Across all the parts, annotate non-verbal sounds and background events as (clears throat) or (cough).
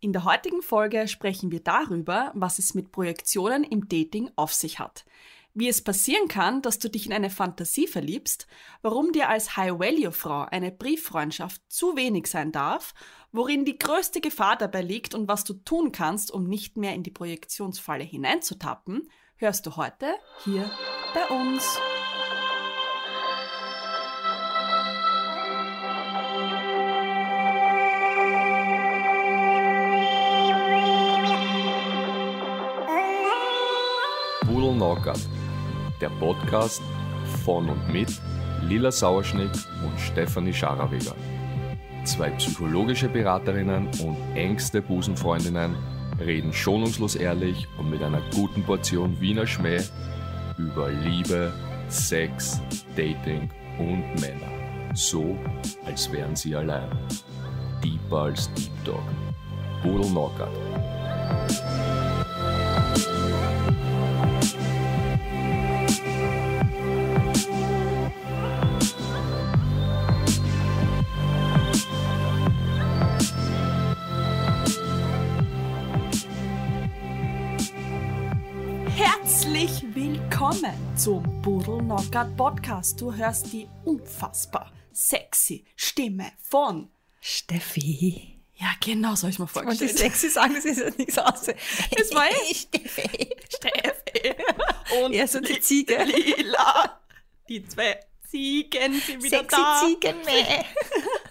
In der heutigen Folge sprechen wir darüber, was es mit Projektionen im Dating auf sich hat, wie es passieren kann, dass du dich in eine Fantasie verliebst, warum dir als High-Value-Frau eine Brieffreundschaft zu wenig sein darf, worin die größte Gefahr dabei liegt und was du tun kannst, um nicht mehr in die Projektionsfalle hineinzutappen, hörst du heute hier bei uns. Talkart, der Podcast von und mit Lila Sauerschnitt und Stefanie Scharraweder. Zwei psychologische Beraterinnen und engste Busenfreundinnen reden schonungslos ehrlich und mit einer guten Portion Wiener Schmäh über Liebe, Sex, Dating und Männer. So, als wären sie allein. Deeper als Deep Talk. Budel Knockout. willkommen zum Budel Knockout Podcast. Du hörst die unfassbar sexy Stimme von Steffi. Ja, genau, so habe ich mir vorgestellt. Und die sexy sagen, das ist ja nichts aus. Das war ich. Steffi. Steffi. Und ja, so die Ziege. Lila. Die zwei Ziegen sind wieder sexy da. Sexy Ziegenmäh. (laughs)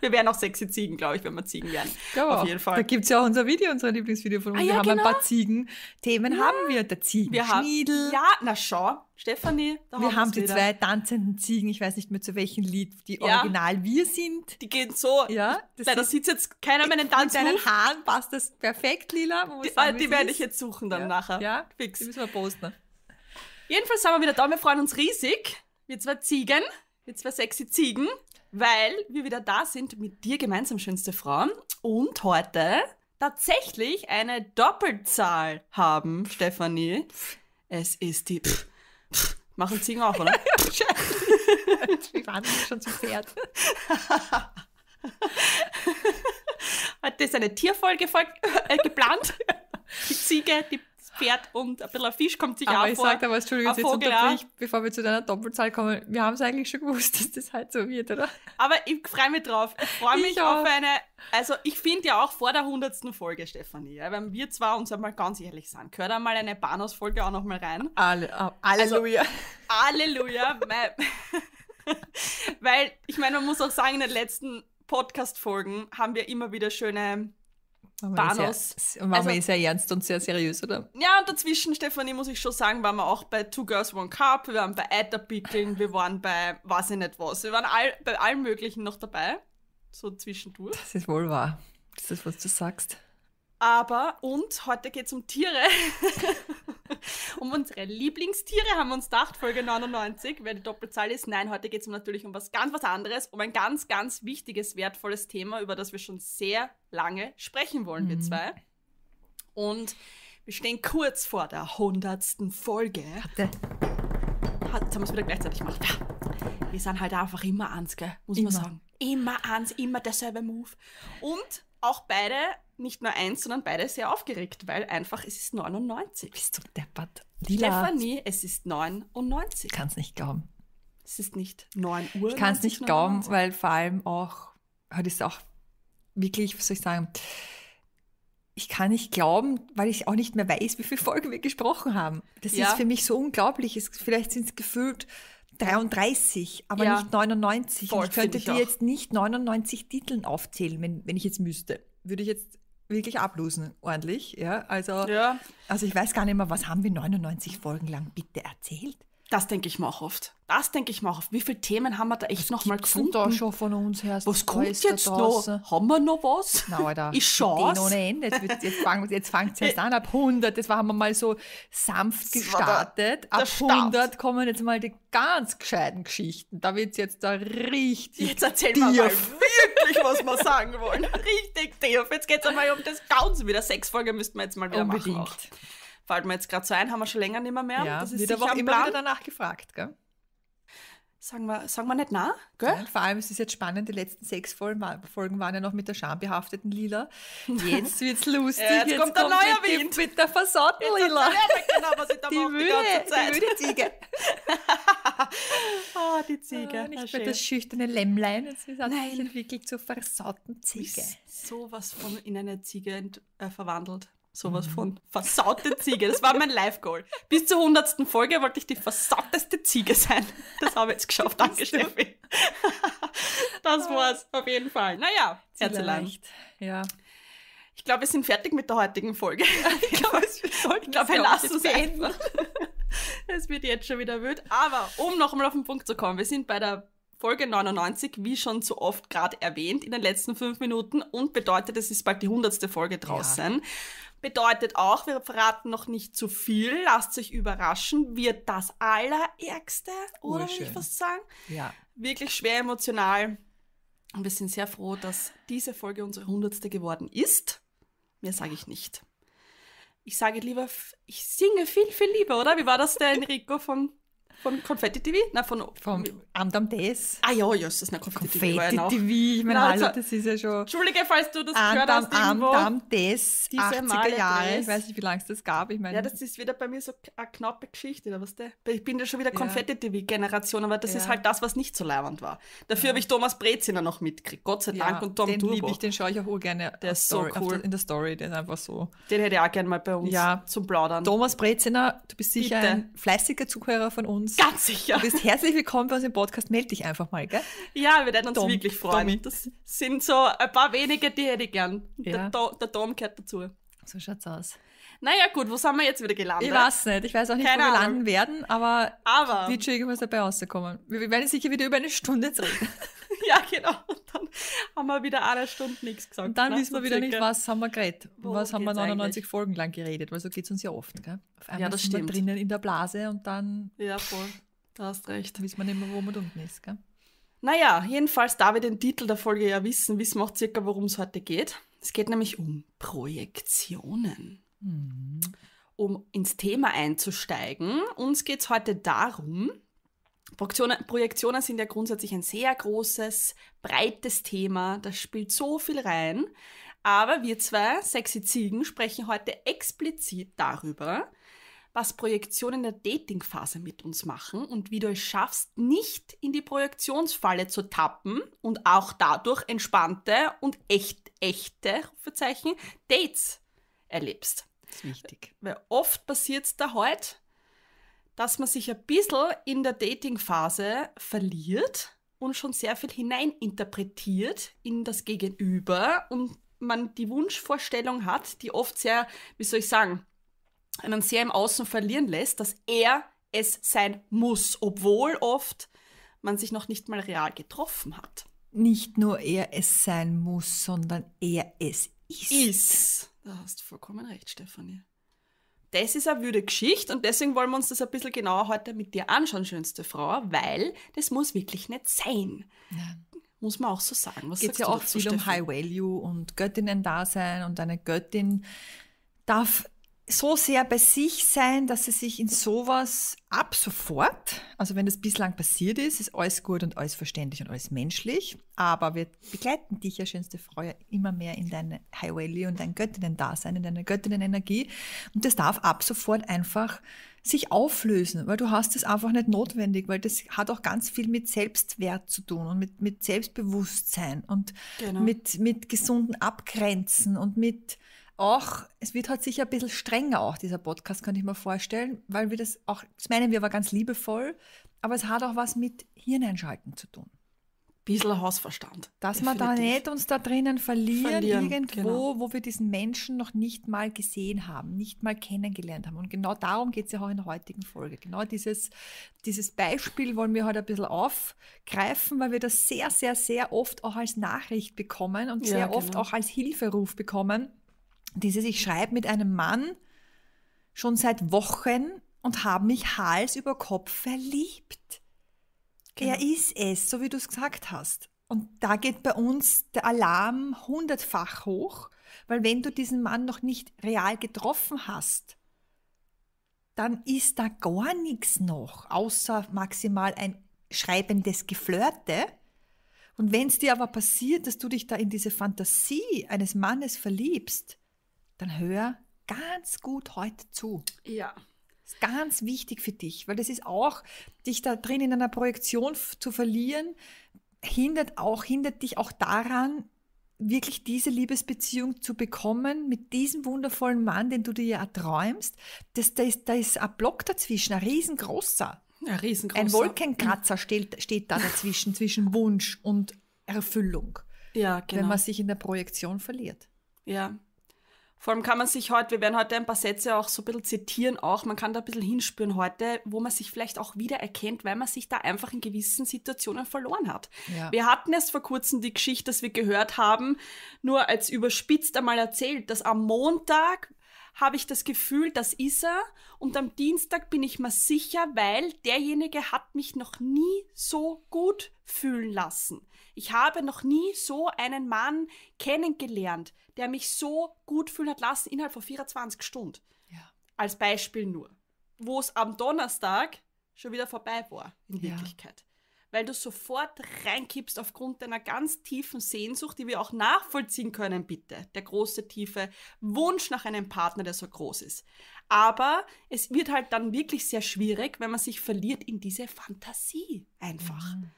Wir wären auch sexy Ziegen, glaube ich, wenn wir Ziegen wären. Genau. Auf jeden Fall. Da gibt es ja auch unser Video, unser Lieblingsvideo von uns. Ah, ja, wir haben genau. ein paar genau. Ziegen. Themen ja. haben wir. Der Ziegen. Wir haben, ja, na schau. Stefanie, da haben Wir haben die wieder. zwei tanzenden Ziegen, ich weiß nicht mehr zu welchem Lied, die ja. original wir sind. Die gehen so. Ja. Nein, da sitzt jetzt keiner meinen Tanz. Mit deinen Haaren passt das perfekt, Lila. Die, sagen, die werde ich jetzt suchen dann ja. nachher. Ja, fix. Die müssen wir posten. Jedenfalls sind wir wieder da, wir freuen uns riesig. Wir zwei Ziegen, wir zwei sexy Ziegen weil wir wieder da sind mit dir gemeinsam, schönste Frau. Und heute tatsächlich eine Doppelzahl haben, Stefanie. Es ist die. Pff, pff, machen Ziegen auch, oder? wir (laughs) waren schon zu Pferd. Heute ist eine Tierfolge äh, geplant. (laughs) Die Ziege, die Pferd und ein bisschen Fisch kommt sich aber auch ich vor. da aber Entschuldigung, jetzt unterbrich, bevor wir zu deiner Doppelzahl kommen. Wir haben es eigentlich schon gewusst, (laughs) dass das halt so wird, oder? Aber ich freue mich drauf. Ich freue mich ich auf eine, also ich finde ja auch vor der 100. Folge, Stefanie, ja, wenn wir zwar uns einmal ganz ehrlich sind, gehört einmal eine Banos-Folge auch nochmal rein. Alle, uh, Halleluja. Also, Halleluja. (laughs) Weil, ich meine, man muss auch sagen, in den letzten Podcast-Folgen haben wir immer wieder schöne Mama Thanos. Ist ja, Mama also- ernst und sehr seriös, oder? Ja, und dazwischen, Stefanie, muss ich schon sagen, waren wir auch bei Two Girls, One Cup, wir waren bei Eiterbickeln, wir waren bei weiß ich nicht was, wir waren all, bei allem Möglichen noch dabei, so zwischendurch. Das ist wohl wahr, das ist, das, was du sagst. Aber, und heute geht es um Tiere. (laughs) um unsere Lieblingstiere haben wir uns gedacht, Folge 99, wer die Doppelzahl ist. Nein, heute geht es natürlich um was ganz was anderes, um ein ganz, ganz wichtiges, wertvolles Thema, über das wir schon sehr lange sprechen wollen, mhm. wir zwei. Und wir stehen kurz vor der hundertsten Folge. Hatte. jetzt haben wir es wieder gleichzeitig gemacht. Wir sind halt einfach immer eins, gell? muss immer. man sagen. Immer eins, immer derselbe Move. Und auch beide nicht nur eins, sondern beide sehr aufgeregt, weil einfach es ist 99. Bist du deppert? Stefanie, es ist 99. Ich kann es nicht glauben. Es ist nicht 9 Uhr. Ich kann es nicht glauben, weil vor allem auch, heute ist auch wirklich, was soll ich sagen, ich kann nicht glauben, weil ich auch nicht mehr weiß, wie viele Folgen wir gesprochen haben. Das ja. ist für mich so unglaublich. Es, vielleicht sind es gefühlt 33, aber ja. nicht 99. Voll, ich könnte dir jetzt nicht 99 Titeln aufzählen, wenn, wenn ich jetzt müsste. Würde ich jetzt wirklich ablosen, ordentlich. Ja, also, ja. also ich weiß gar nicht mehr, was haben wir 99 Folgen lang bitte erzählt? Das denke ich mir auch oft. Das denke ich mir auch oft. Wie viele Themen haben wir da echt nochmal gefunden? Was da schon von uns her? Was kommt jetzt noch? Haben wir noch was? Na, Alter. Ich schaue es. ohne Ende. Jetzt, jetzt fängt es fangt's erst an. Ab 100, das haben wir mal so sanft gestartet. Ab 100 kommen jetzt mal die ganz gescheiten Geschichten. Da wird es jetzt da richtig Jetzt erzählen wir mal wirklich, was wir sagen wollen. (laughs) Richtig tief. Jetzt geht es einmal um das Ganze wieder. Sechs Folgen müssten wir jetzt mal wieder Unbedingt. machen. Auch. Fällt mir jetzt gerade so ein, haben wir schon länger nicht mehr. mehr. Ja, das ist jede Woche immer wieder danach gefragt, gell? Sagen wir, sagen wir nicht nah, gell? Nein, vor allem ist es jetzt spannend, die letzten sechs Folgen, waren ja noch mit der schambehafteten Lila. (laughs) Jetzt wird's lustig. ja, jetzt, jetzt, kommt der neue Wind. Die, mit der versauten Lila. Genau, die, mache, müde, die, die Ziege. oh, (laughs) die Ziege. Ah, nicht mehr ah, das schüchterne Lämmlein. Nein. sich entwickelt zur versauten Ziege. So was von in eine Ziege äh, verwandelt sowas mhm. von versaute Ziege. Das war mein Live-Goal. Bis zur 100. Folge wollte ich die versauteste Ziege sein. Das habe ich jetzt geschafft, danke Steffi. das war's, auf jeden Fall. Naja, herzelein. Ja. Ich glaube, wir sind fertig mit der heutigen Folge. (laughs) ich glaube, wir, glaub, wir lassen es beenden. (laughs) Es wird jetzt schon wieder wild. Aber um nochmal auf den Punkt zu kommen, wir sind bei der Folge 99, wie schon so oft gerade erwähnt, in den letzten fünf Minuten und bedeutet, es ist bald die hundertste Folge draußen. Ja. Bedeutet auch, wir verraten noch nicht zu viel, lasst euch überraschen, wird das Allerärgste, oder Urschön. ich fast sagen? Ja. Wirklich schwer emotional. Und wir sind sehr froh, dass diese Folge unsere hundertste geworden ist. Mehr sage ich nicht. Ich sage lieber, ich singe viel, viel lieber, oder? Wie war das der Enrico von von Konfetti TV? Nein, von. Vom Amt am Ah ja, ja, das ist nicht Konfetti, TV. Konfetti TV, genau. ich meine, also, das ist ja schon. Entschuldige, falls du das gehört hast. Amdam Des, 80er Male Jahre. Ich weiß nicht, wie lange es das gab. Ich meine, ja, das ist wieder bei mir so eine knappe Geschichte, oder was weißt Ich bin ja schon wieder Konfetti TV-Generation, aber das ja. ist halt das, was nicht so leibend war. Dafür ja. habe ich Thomas Breziner noch mitgekriegt, Gott sei Dank, ja, und Tom den liebe ich, den schaue ich auch gerne. Der ist Story, so cool. Der, in der Story, der ist einfach so. Den hätte ich auch gerne mal bei uns ja. zum Plaudern. Thomas Breziner, du bist sicher Bitte. ein fleißiger Zuhörer von uns uns. Ganz sicher. Du bist herzlich willkommen bei uns im Podcast. Meld dich einfach mal, gell? Ja, wir werden uns Dom, wirklich freuen. Domi. Das sind so ein paar wenige, die hätte ich gern. Ja. Der, Do, der Dom gehört dazu. So schaut's aus. Naja, gut, wo sind wir jetzt wieder gelandet? Ich weiß nicht. Ich weiß auch nicht, Keine wo wir Ahnung. landen werden, aber, aber. wie chillig muss dabei rauskommen. Wir werden sicher wieder über eine Stunde reden. (laughs) (laughs) ja, genau. Und dann haben wir wieder eine Stunde nichts gesagt. Und dann ne? wissen wir wieder nicht, was haben wir geredet. Worum was haben wir 99 eigentlich? Folgen lang geredet, weil so geht es uns ja oft. Gell? Auf einmal ja, das sind stimmt. wir drinnen in der Blase und dann. Ja, voll. Da hast recht. Wissen wir nicht mehr, wo man unten ist. Gell? Naja, jedenfalls, da wir den Titel der Folge ja wissen, wissen wir auch circa, worum es heute geht. Es geht nämlich um Projektionen. Mhm. Um ins Thema einzusteigen, uns geht es heute darum, Projektionen, sind ja grundsätzlich ein sehr großes, breites Thema. Das spielt so viel rein. Aber wir zwei, sexy Ziegen, sprechen heute explizit darüber, was Projektionen in der Datingphase mit uns machen und wie du es schaffst, nicht in die Projektionsfalle zu tappen und auch dadurch entspannte und echt, echte Rufezeichen, Dates erlebst. Das ist wichtig. Weil oft passiert es da heute, dass man sich ein bisschen in der Dating-Phase verliert und schon sehr viel hineininterpretiert in das Gegenüber und man die Wunschvorstellung hat, die oft sehr, wie soll ich sagen, einen sehr im Außen verlieren lässt, dass er es sein muss, obwohl oft man sich noch nicht mal real getroffen hat. Nicht nur er es sein muss, sondern er es ist. Ist. Da hast du vollkommen recht, Stefanie das ist eine würde Geschichte und deswegen wollen wir uns das ein bisschen genauer heute mit dir anschauen, schönste Frau, weil das muss wirklich nicht sein. Ja. Muss man auch so sagen. Es geht ja auch viel Steffen? um High Value und Göttinnen-Dasein und eine Göttin darf so sehr bei sich sein, dass sie sich in sowas ab sofort, also wenn das bislang passiert ist, ist alles gut und alles verständlich und alles menschlich, aber wir begleiten dich, ja schönste Frau, immer mehr in deine Highway Valley und dein Göttinnen-Dasein, in deine Göttinnen-Energie und das darf ab sofort einfach sich auflösen, weil du hast es einfach nicht notwendig, weil das hat auch ganz viel mit Selbstwert zu tun und mit, mit Selbstbewusstsein und genau. mit, mit gesunden Abgrenzen und mit auch, es wird halt sicher ein bisschen strenger auch, dieser Podcast, könnte ich mir vorstellen, weil wir das auch, das meinen wir aber ganz liebevoll, aber es hat auch was mit Hirneinschalten zu tun. Bisschen Hausverstand. Dass definitiv. man da nicht uns da drinnen verlieren, verlieren irgendwo, genau. wo wir diesen Menschen noch nicht mal gesehen haben, nicht mal kennengelernt haben. Und genau darum geht es ja auch in der heutigen Folge. Genau dieses, dieses Beispiel wollen wir heute halt ein bisschen aufgreifen, weil wir das sehr, sehr, sehr oft auch als Nachricht bekommen und ja, sehr genau. oft auch als Hilferuf bekommen dieses, ich schreibe mit einem Mann schon seit Wochen und habe mich Hals über Kopf verliebt. Genau. Er ist es, so wie du es gesagt hast. Und da geht bei uns der Alarm hundertfach hoch, weil wenn du diesen Mann noch nicht real getroffen hast, dann ist da gar nichts noch, außer maximal ein schreibendes Geflirte. Und wenn es dir aber passiert, dass du dich da in diese Fantasie eines Mannes verliebst, dann hör ganz gut heute zu. Ja. Ist ganz wichtig für dich, weil das ist auch, dich da drin in einer Projektion zu verlieren, hindert auch, hindert dich auch daran, wirklich diese Liebesbeziehung zu bekommen mit diesem wundervollen Mann, den du dir ja erträumst, das, da, ist, da ist ein Block dazwischen, ein riesengroßer. Ja, riesengroßer. Ein Wolkenkratzer steht, steht da dazwischen, zwischen Wunsch und Erfüllung. Ja, genau. Wenn man genau. sich in der Projektion verliert. Ja, vor allem kann man sich heute, wir werden heute ein paar Sätze auch so ein bisschen zitieren, auch, man kann da ein bisschen hinspüren heute, wo man sich vielleicht auch wieder erkennt, weil man sich da einfach in gewissen Situationen verloren hat. Ja. Wir hatten erst vor kurzem die Geschichte, dass wir gehört haben, nur als überspitzt einmal erzählt, dass am Montag habe ich das Gefühl, das ist er. Und am Dienstag bin ich mir sicher, weil derjenige hat mich noch nie so gut fühlen lassen. Ich habe noch nie so einen Mann kennengelernt, der mich so gut fühlen hat lassen innerhalb von 24 Stunden. Ja. Als Beispiel nur. Wo es am Donnerstag schon wieder vorbei war, in Wirklichkeit weil du sofort reinkippst aufgrund deiner ganz tiefen Sehnsucht, die wir auch nachvollziehen können, bitte. Der große, tiefe Wunsch nach einem Partner, der so groß ist. Aber es wird halt dann wirklich sehr schwierig, wenn man sich verliert in diese Fantasie einfach. Mhm.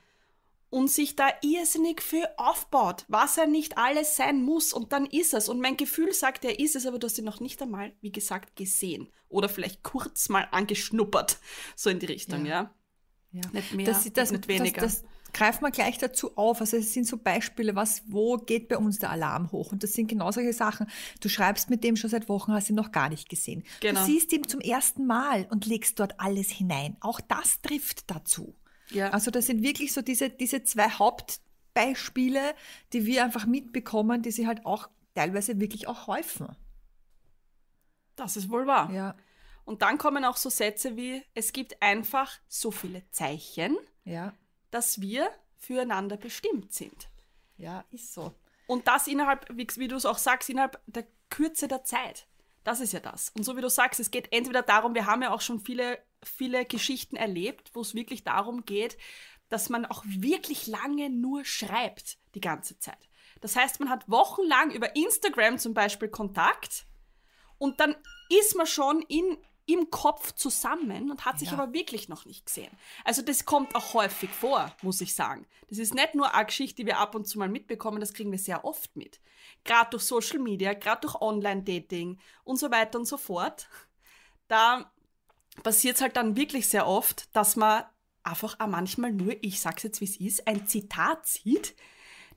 Und sich da irrsinnig viel aufbaut, was er nicht alles sein muss. Und dann ist es. Und mein Gefühl sagt, er ist es, aber du hast ihn noch nicht einmal, wie gesagt, gesehen. Oder vielleicht kurz mal angeschnuppert. So in die Richtung, ja. ja? Ja. Nicht mehr, das, das, nicht weniger. Das, das greifen wir gleich dazu auf. Also es sind so Beispiele, was, wo geht bei uns der Alarm hoch? Und das sind genau solche Sachen. Du schreibst mit dem schon seit Wochen, hast ihn noch gar nicht gesehen. Genau. Du siehst ihn zum ersten Mal und legst dort alles hinein. Auch das trifft dazu. Ja. Also das sind wirklich so diese, diese zwei Hauptbeispiele, die wir einfach mitbekommen, die sie halt auch teilweise wirklich auch häufen. Das ist wohl wahr. Ja. Und dann kommen auch so Sätze wie, es gibt einfach so viele Zeichen, ja. dass wir füreinander bestimmt sind. Ja, ist so. Und das innerhalb, wie, wie du es auch sagst, innerhalb der Kürze der Zeit. Das ist ja das. Und so wie du sagst, es geht entweder darum, wir haben ja auch schon viele, viele Geschichten erlebt, wo es wirklich darum geht, dass man auch wirklich lange nur schreibt die ganze Zeit. Das heißt, man hat wochenlang über Instagram zum Beispiel Kontakt und dann ist man schon in im Kopf zusammen und hat sich ja. aber wirklich noch nicht gesehen. Also das kommt auch häufig vor, muss ich sagen. Das ist nicht nur eine Geschichte, die wir ab und zu mal mitbekommen, das kriegen wir sehr oft mit. Gerade durch Social Media, gerade durch Online-Dating und so weiter und so fort. Da passiert es halt dann wirklich sehr oft, dass man einfach auch manchmal nur, ich sag's jetzt wie es ist, ein Zitat sieht,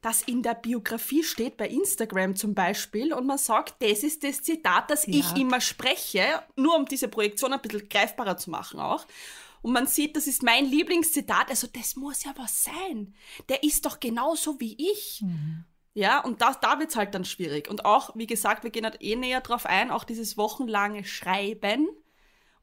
das in der Biografie steht, bei Instagram zum Beispiel, und man sagt, das ist das Zitat, das ja. ich immer spreche, nur um diese Projektion ein bisschen greifbarer zu machen auch. Und man sieht, das ist mein Lieblingszitat, also das muss ja was sein. Der ist doch genauso wie ich. Mhm. Ja, und das, da wird es halt dann schwierig. Und auch, wie gesagt, wir gehen halt eh näher drauf ein, auch dieses wochenlange Schreiben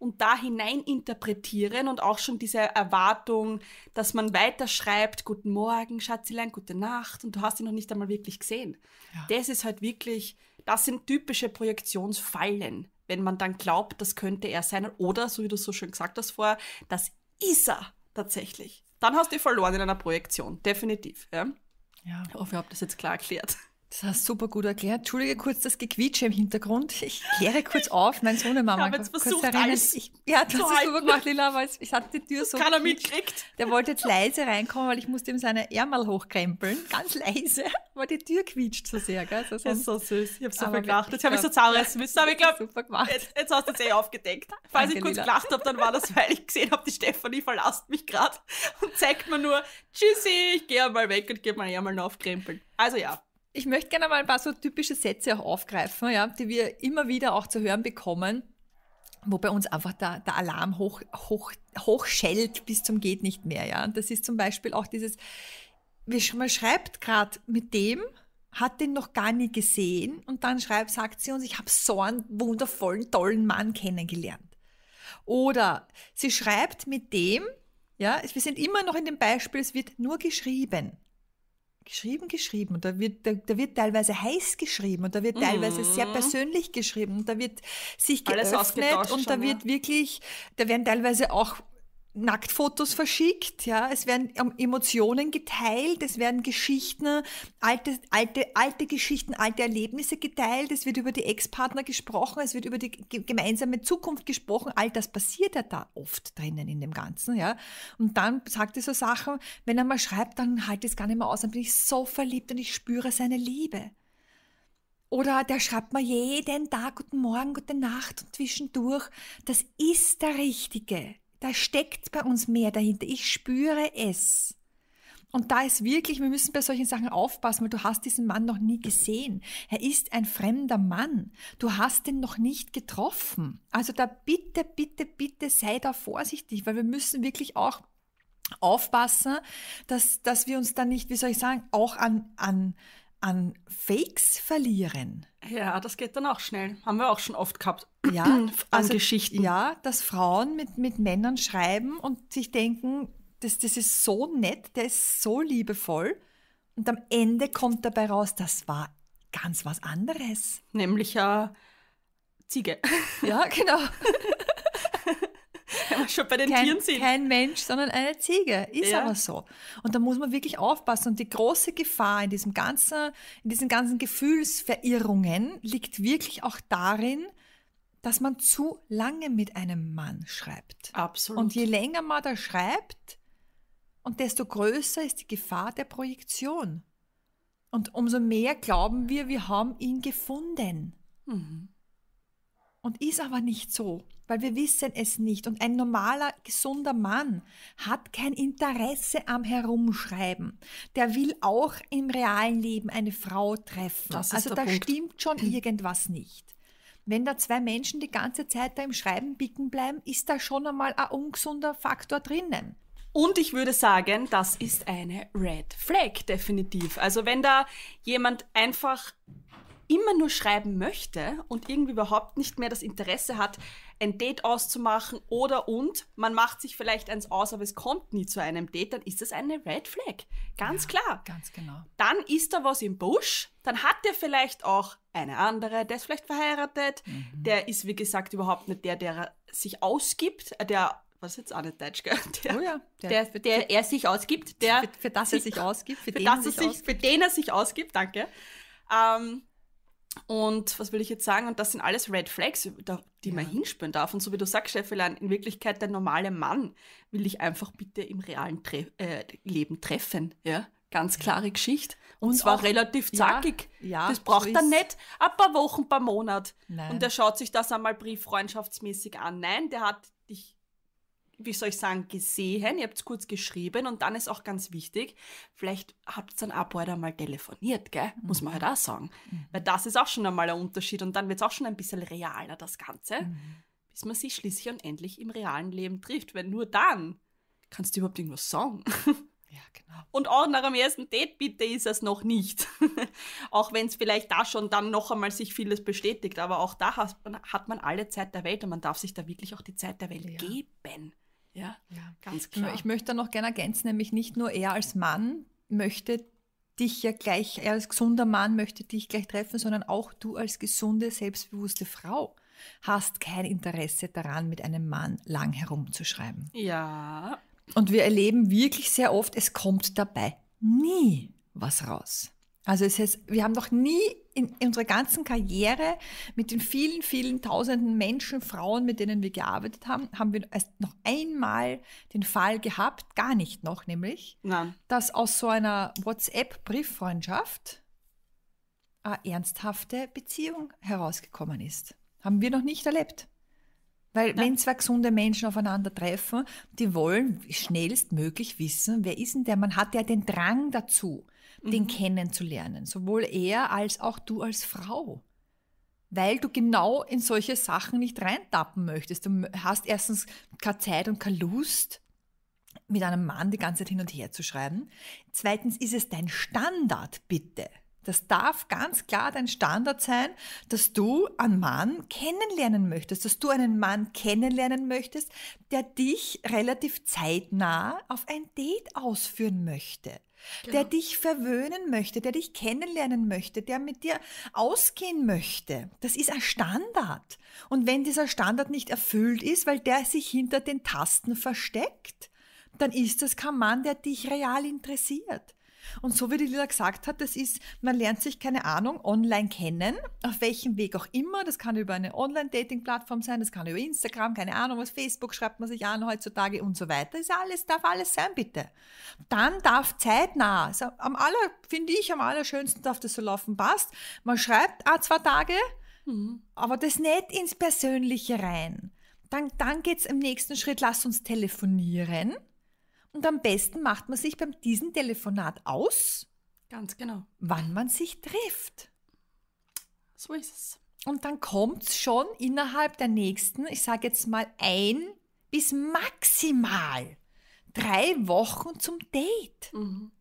und da hinein interpretieren und auch schon diese Erwartung, dass man weiterschreibt, guten Morgen, Schatzilein, gute Nacht und du hast ihn noch nicht einmal wirklich gesehen. Ja. Das ist halt wirklich, das sind typische Projektionsfallen, wenn man dann glaubt, das könnte er sein oder, so wie du so schön gesagt hast vorher, das ist er tatsächlich. Dann hast du verloren in einer Projektion, definitiv. Ja? Ja. Ich hoffe, ich habe das jetzt klar erklärt. Das hast du super gut erklärt. Entschuldige kurz das Gequietsche im Hintergrund. Ich kläre kurz auf. Mein Sohn und Mama. Ich habe jetzt versucht, alles ich, Ja, das hast du gemacht, Lila, aber es, ich hatte die Tür das so. er mitkriegt. Der wollte jetzt leise reinkommen, weil ich musste ihm seine Ärmel hochkrempeln. Ganz leise. Weil die Tür quietscht so sehr, gell? So, das ist so süß. Ich habe so viel gelacht. Jetzt habe ich so zahlreißen müssen, aber ich glaube, jetzt, jetzt, hast du es eh aufgedeckt. Falls Danke, ich kurz Lila. gelacht habe, dann war das, weil ich gesehen habe, die Stefanie verlasst mich gerade und zeigt mir nur, tschüssi, ich gehe mal weg und gebe meine Ärmel noch aufkrempeln. Also ja. Ich möchte gerne mal ein paar so typische Sätze auch aufgreifen, ja, die wir immer wieder auch zu hören bekommen, wo bei uns einfach der, der Alarm hoch, hoch, hochschellt bis zum geht nicht mehr. Ja. Und das ist zum Beispiel auch dieses, wie man schreibt gerade mit dem, hat den noch gar nie gesehen und dann schreibt, sagt sie uns, ich habe so einen wundervollen, tollen Mann kennengelernt. Oder sie schreibt mit dem, ja, wir sind immer noch in dem Beispiel, es wird nur geschrieben geschrieben, geschrieben. Und da wird, da, da, wird teilweise heiß geschrieben und da wird teilweise mhm. sehr persönlich geschrieben und da wird sich geöffnet und da wird ja. wirklich, da werden teilweise auch Nacktfotos verschickt, ja, es werden ähm, Emotionen geteilt, es werden Geschichten, alte, alte, alte Geschichten, alte Erlebnisse geteilt, es wird über die Ex-Partner gesprochen, es wird über die gemeinsame Zukunft gesprochen, all das passiert ja da oft drinnen in dem Ganzen, ja. Und dann sagt er so Sachen, wenn er mal schreibt, dann halt es gar nicht mehr aus, dann bin ich so verliebt und ich spüre seine Liebe. Oder der schreibt mir jeden Tag Guten Morgen, Gute Nacht und zwischendurch. Das ist der Richtige da steckt bei uns mehr dahinter. Ich spüre es. Und da ist wirklich, wir müssen bei solchen Sachen aufpassen, weil du hast diesen Mann noch nie gesehen. Er ist ein fremder Mann. Du hast ihn noch nicht getroffen. Also da bitte, bitte, bitte sei da vorsichtig, weil wir müssen wirklich auch aufpassen, dass, dass wir uns da nicht, wie soll ich sagen, auch an, an an Fakes verlieren. Ja, das geht dann auch schnell. Haben wir auch schon oft gehabt. Ja, (clears throat) an also, Geschichten. Ja, dass Frauen mit, mit Männern schreiben und sich denken, das, das ist so nett, der ist so liebevoll. Und am Ende kommt dabei raus, das war ganz was anderes. Nämlich ja äh, Ziege. (laughs) Ja, genau. (laughs) (laughs) schon bei den kein, Tieren sind. Kein Mensch, sondern eine Ziege. Ist ja. aber so. Und da muss man wirklich aufpassen. Und die große Gefahr in, diesem ganzen, in diesen ganzen Gefühlsverirrungen liegt wirklich auch darin, dass man zu lange mit einem Mann schreibt. Absolut. Und je länger man da schreibt, und desto größer ist die Gefahr der Projektion. Und umso mehr glauben wir, wir haben ihn gefunden. Mhm. Und ist aber nicht so, weil wir wissen es nicht. Und ein normaler, gesunder Mann hat kein Interesse am Herumschreiben. Der will auch im realen Leben eine Frau treffen. also da Punkt. stimmt schon hm. irgendwas nicht. Wenn da zwei Menschen die ganze Zeit da im Schreiben bicken bleiben, ist da schon einmal ein ungesunder Faktor drinnen. Und ich würde sagen, das ist eine Red Flag, definitiv. Also wenn da jemand einfach immer nur schreiben möchte und irgendwie überhaupt nicht mehr das Interesse hat, ein Date auszumachen oder und man macht sich vielleicht eins aus, aber es kommt nie zu einem Date, dann ist das eine Red Flag. Ganz ja, klar. Ganz genau. Dann ist da was im Busch, dann hat der vielleicht auch eine andere, der ist vielleicht verheiratet, mhm. der ist wie gesagt überhaupt nicht der, der sich ausgibt, äh, der was jetzt auch nicht deutsch, gell? (laughs) Der, oh ja, der, der, der er sich ausgibt, der für, für das er sich ausgibt, für, für den, er sich, ausgibt. für den er sich ausgibt, danke. Ähm, und was will ich jetzt sagen? Und das sind alles Red Flags, die ja. man hinspüren darf. Und so wie du sagst, Stefan, in Wirklichkeit der normale Mann will dich einfach bitte im realen Tre äh, Leben treffen. Ja, ganz klare ja. Geschichte. Und, und zwar auch, relativ zackig. Ja, das braucht so er nicht ein paar Wochen, ein paar Monate. Und er schaut sich das einmal brieffreundschaftsmäßig an. Nein, der hat dich wie soll ich sagen, gesehen, ihr habt es kurz geschrieben und dann ist auch ganz wichtig, vielleicht habt ihr dann einen Aborder mal telefoniert, gell? Mhm. Muss man halt auch sagen. Mhm. Weil das ist auch schon einmal ein Unterschied und dann wird es auch schon ein bisschen realer, das Ganze, mhm. bis man sich schließlich und endlich im realen Leben trifft, weil nur dann kannst du überhaupt irgendwas sagen. (laughs) Ja, genau. Und auch nach dem ersten Date bitte ist es noch nicht. (laughs) auch wenn es vielleicht da schon dann noch einmal sich vieles bestätigt, aber auch da hat man, hat man alle Zeit der Welt und man darf sich da wirklich auch die Zeit der Welt ja. geben. Ja, ja ganz klar. Ich möchte da noch gerne ergänzen, nämlich nicht nur er als Mann möchte dich ja gleich, er als gesunder Mann möchte dich gleich treffen, sondern auch du als gesunde, selbstbewusste Frau hast kein Interesse daran, mit einem Mann lang herumzuschreiben. Ja. Und wir erleben wirklich sehr oft, es kommt dabei nie was raus. Also es heißt, wir haben noch nie in unserer ganzen Karriere mit den vielen, vielen tausenden Menschen, Frauen, mit denen wir gearbeitet haben, haben wir erst noch einmal den Fall gehabt, gar nicht noch nämlich, Nein. dass aus so einer WhatsApp-Brieffreundschaft eine ernsthafte Beziehung herausgekommen ist. Haben wir noch nicht erlebt. Weil Nein. wenn zwei gesunde Menschen aufeinander treffen, die wollen schnellstmöglich wissen, wer ist denn der? Man hat ja den Drang dazu den mhm. kennenzulernen. Sowohl er als auch du als Frau. Weil du genau in solche Sachen nicht reintappen möchtest. Du hast erstens keine Zeit und keine Lust, mit einem Mann die ganze Zeit hin und her zu schreiben. Zweitens ist es dein Standard, bitte. Das darf ganz klar dein Standard sein, dass du einen Mann kennenlernen möchtest, dass du einen Mann kennenlernen möchtest, der dich relativ zeitnah auf ein Date ausführen möchte genau. der dich verwöhnen möchte, der dich kennenlernen möchte, der mit dir ausgehen möchte. Das ist ein Standard. Und wenn dieser Standard nicht erfüllt ist, weil der sich hinter den Tasten versteckt, dann ist das kein Mann, der dich real interessiert. Und so wie die Lila gesagt hat, das ist, man lernt sich keine Ahnung online kennen, auf welchem Weg auch immer. Das kann über eine Online-Dating-Plattform sein, das kann über Instagram, keine Ahnung was, Facebook schreibt man sich an heutzutage und so weiter. Ist alles, darf alles sein, bitte. Dann darf zeitnah, also am aller, finde ich, am allerschönsten darf das so laufen, passt. Man schreibt, ah, zwei Tage, mhm. aber das nicht ins Persönliche rein. Dann, dann geht es im nächsten Schritt, lass uns telefonieren. Und am besten macht man sich beim diesem Telefonat aus. Ganz genau. Wann man sich trifft. So ist es. Und dann kommt es schon innerhalb der nächsten, ich sage jetzt mal ein bis maximal drei Wochen zum Date. Mhm.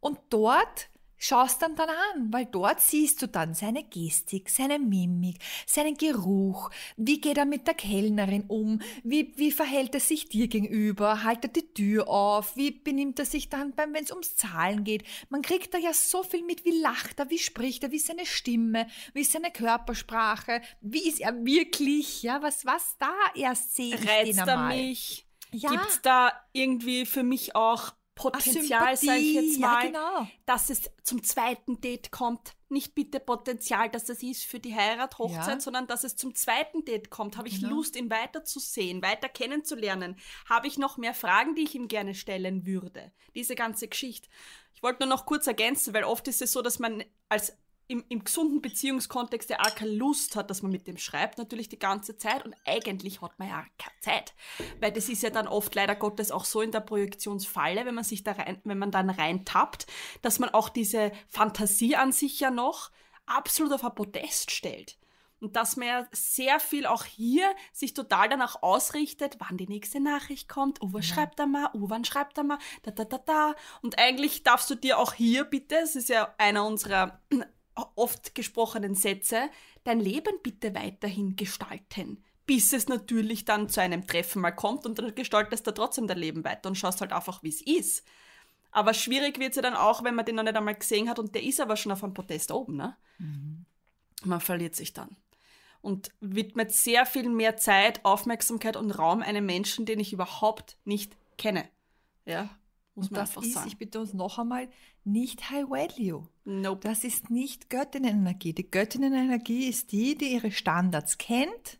Und dort Schaust dann dann an, weil dort siehst du dann seine Gestik, seine Mimik, seinen Geruch, wie geht er mit der Kellnerin um, wie, wie verhält er sich dir gegenüber, haltet er die Tür auf, wie benimmt er sich dann, wenn es ums Zahlen geht. Man kriegt da ja so viel mit, wie lacht er, wie spricht er, wie seine Stimme, wie seine Körpersprache, wie ist er wirklich, ja, was, was da erst sehe ich Reizt den Er mich? Ja. es da irgendwie für mich auch Potenzial, sage ich jetzt mal, ja, genau. dass es zum zweiten Date kommt. Nicht bitte Potenzial, dass das ist für die Heirat, Hochzeit, ja. sondern dass es zum zweiten Date kommt. Habe ich genau. Lust, ihn weiterzusehen, weiter kennenzulernen? Habe ich noch mehr Fragen, die ich ihm gerne stellen würde? Diese ganze Geschichte. Ich wollte nur noch kurz ergänzen, weil oft ist es so, dass man als im, im gesunden Beziehungskontext ja auch keine Lust hat, dass man mit dem schreibt, natürlich die ganze Zeit. Und eigentlich hat man ja keine Zeit. Weil das ist ja dann oft leider Gottes auch so in der Projektionsfalle, wenn man sich da rein, wenn man dann reintappt, dass man auch diese Fantasie an sich ja noch absolut auf ein Podest stellt. Und dass man ja sehr viel auch hier sich total danach ausrichtet, wann die nächste Nachricht kommt, oh, was ja. schreibt er mal, oh, wann schreibt er mal, da, da, da, da. Und eigentlich darfst du dir auch hier bitte, es ist ja einer unserer oft gesprochenen Sätze dein Leben bitte weiterhin gestalten. Bis es natürlich dann zu einem Treffen mal kommt und dann gestaltest du trotzdem dein Leben weiter und schaust halt einfach, wie es ist. Aber schwierig wird es ja dann auch, wenn man den noch nicht einmal gesehen hat und der ist aber schon auf einem Protest oben. Ne? Mhm. Man verliert sich dann. Und widmet sehr viel mehr Zeit, Aufmerksamkeit und Raum einem Menschen, den ich überhaupt nicht kenne. Ja, muss und man einfach ist, sagen. Ich bitte uns noch einmal, nicht High Value. Nope. Das ist nicht Göttinnenenergie. Die Göttinnenenergie ist die, die ihre Standards kennt,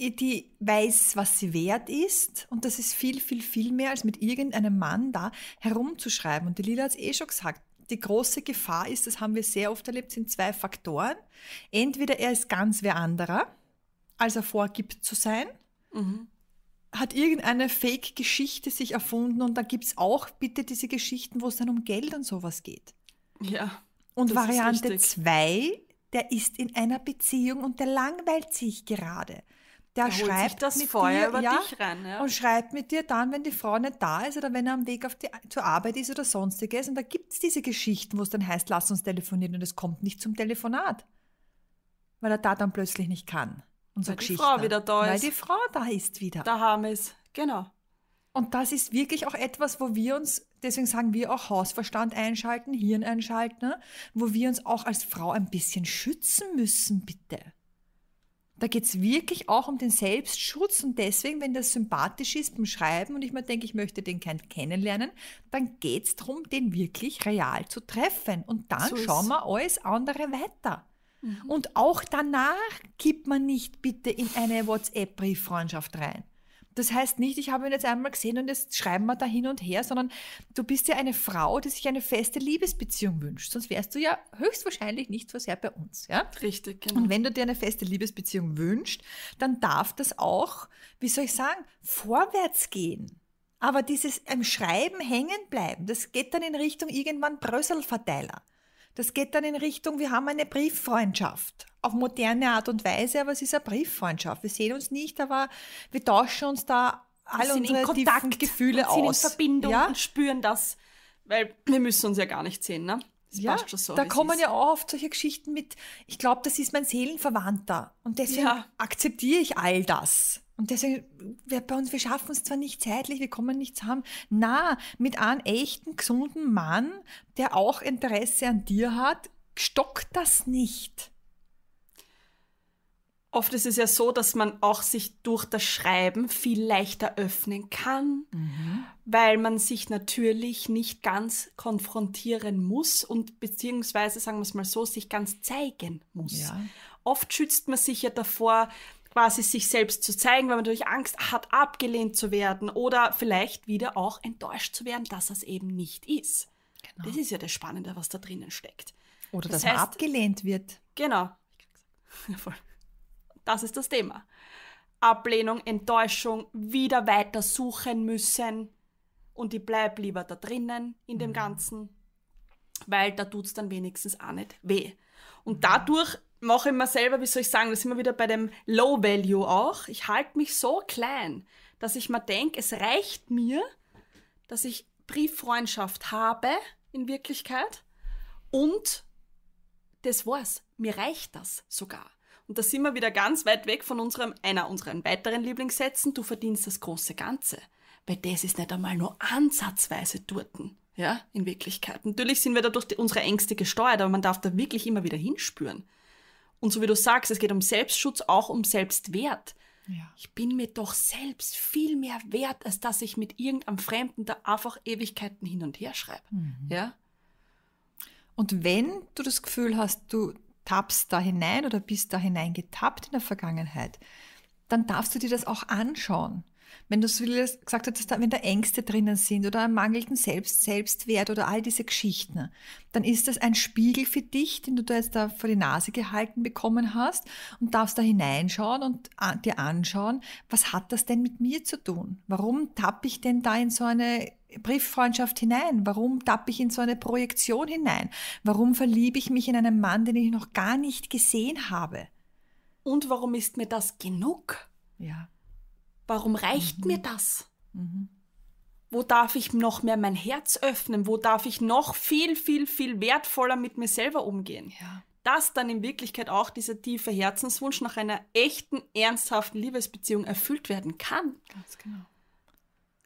die weiß, was sie wert ist. Und das ist viel, viel, viel mehr, als mit irgendeinem Mann da herumzuschreiben. Und die Lila hat es eh schon gesagt. Die große Gefahr ist, das haben wir sehr oft erlebt, sind zwei Faktoren. Entweder er ist ganz wer anderer, als er vorgibt zu sein. Mhm hat irgendeine Fake-Geschichte sich erfunden und dann gibt es auch bitte diese Geschichten, wo es dann um Geld und sowas geht. Ja. Und Variante 2, der ist in einer Beziehung und der langweilt sich gerade. Der er schreibt das mit Feuer dir, ja, ran, ja. Und schreibt mit dir dann, wenn die Frau nicht da ist oder wenn er am Weg auf die, zur Arbeit ist oder sonstiges. Und da gibt es diese Geschichten, wo es dann heißt, lass uns telefonieren und es kommt nicht zum Telefonat. Weil er da dann plötzlich nicht kann und so weil Geschichten. die Frau wieder da ist. Weil die Frau da ist wieder. Da haben wir es, genau. Und das ist wirklich auch etwas, wo wir uns, deswegen sagen wir auch Hausverstand einschalten, Hirn einschalten, ne? wo wir uns auch als Frau ein bisschen schützen müssen, bitte. Da geht es wirklich auch um den Selbstschutz und deswegen, wenn das sympathisch ist beim Schreiben und ich mir denke, ich möchte den Kind kennenlernen, dann geht es darum, den wirklich real zu treffen und dann so schauen wir alles andere weiter. Mhm. Und auch danach kippt man nicht bitte in eine WhatsApp-Brieffreundschaft rein. Das heißt nicht, ich habe ihn jetzt einmal gesehen und jetzt schreiben wir da hin und her, sondern du bist ja eine Frau, die sich eine feste Liebesbeziehung wünscht. Sonst wärst du ja höchstwahrscheinlich nicht so sehr bei uns, ja? Richtig, genau. Und wenn du dir eine feste Liebesbeziehung wünscht, dann darf das auch, wie soll ich sagen, vorwärts gehen. Aber dieses im Schreiben hängen bleiben, das geht dann in Richtung irgendwann Bröselverteiler. Das geht dann in Richtung, wir haben eine Brieffreundschaft. Auf moderne Art und Weise, aber es ist eine Brieffreundschaft. Wir sehen uns nicht, aber wir tauschen uns da alle unsere in Kontakt, Gefühle aus. Wir sind in Verbindung ja? und spüren das, weil wir müssen uns ja gar nicht sehen, ne? Das schon so, da kommen ist. ja auch oft solche Geschichten mit, ich glaube, das ist mein Seelenverwandter und deswegen ja. akzeptiere ich all das. Und deswegen, wir, bei uns, wir schaffen es zwar nicht zeitlich, wir kommen nicht zusammen. Na, mit einem echten, gesunden Mann, der auch Interesse an dir hat, stockt das nicht. Oft ist es ja so, dass man auch sich durch das Schreiben viel leichter öffnen kann, mhm. weil man sich natürlich nicht ganz konfrontieren muss und beziehungsweise, sagen wir es mal so, sich ganz zeigen muss. Ja. Oft schützt man sich ja davor, quasi sich selbst zu zeigen, weil man natürlich Angst hat, abgelehnt zu werden oder vielleicht wieder auch enttäuscht zu werden, dass es eben nicht ist. Genau. Das ist ja das Spannende, was da drinnen steckt. Oder das dass heißt, man abgelehnt wird. Genau. (laughs) Das ist das Thema. Ablehnung, Enttäuschung, wieder weiter suchen müssen. Und ich bleib lieber da drinnen in dem mhm. Ganzen, weil da tut es dann wenigstens auch nicht weh. Und mhm. dadurch mache immer selber, wie soll ich sagen, das sind wir wieder bei dem Low Value auch. Ich halte mich so klein, dass ich mir denke, es reicht mir, dass ich Brieffreundschaft habe in Wirklichkeit und das war's. Mir reicht das sogar. Und da sind wir wieder ganz weit weg von unserem, einer unserer weiteren Lieblingssätzen, du verdienst das große Ganze. Weil das ist nicht einmal nur ansatzweise Durten. Ja, in Wirklichkeit. Natürlich sind wir dadurch unsere Ängste gesteuert, aber man darf da wirklich immer wieder hinspüren. Und so wie du sagst, es geht um Selbstschutz, auch um Selbstwert. Ja. Ich bin mir doch selbst viel mehr wert, als dass ich mit irgendeinem Fremden da einfach Ewigkeiten hin und her schreibe. Mhm. Ja? Und wenn du das Gefühl hast, du tappst da hinein oder bist da hineingetappt in der Vergangenheit, dann darfst du dir das auch anschauen wenn du so gesagt hast, da, wenn da Ängste drinnen sind oder einen mangelnden Selbst, Selbstwert oder all diese Geschichten, dann ist das ein Spiegel für dich, den du da jetzt da vor die Nase gehalten bekommen hast und darfst da hineinschauen und dir anschauen, was hat das denn mit mir zu tun? Warum tappe ich denn da in so eine Brieffreundschaft hinein? Warum tappe ich in so eine Projektion hinein? Warum verliebe ich mich in einen Mann, den ich noch gar nicht gesehen habe? Und warum ist mir das genug? Ja. Warum reicht mhm. mir das? Mhm. Wo darf ich noch mehr mein Herz öffnen? Wo darf ich noch viel, viel, viel wertvoller mit mir selber umgehen? Ja. Dass dann in Wirklichkeit auch dieser tiefe Herzenswunsch nach einer echten, ernsthaften Liebesbeziehung erfüllt werden kann. Ganz genau.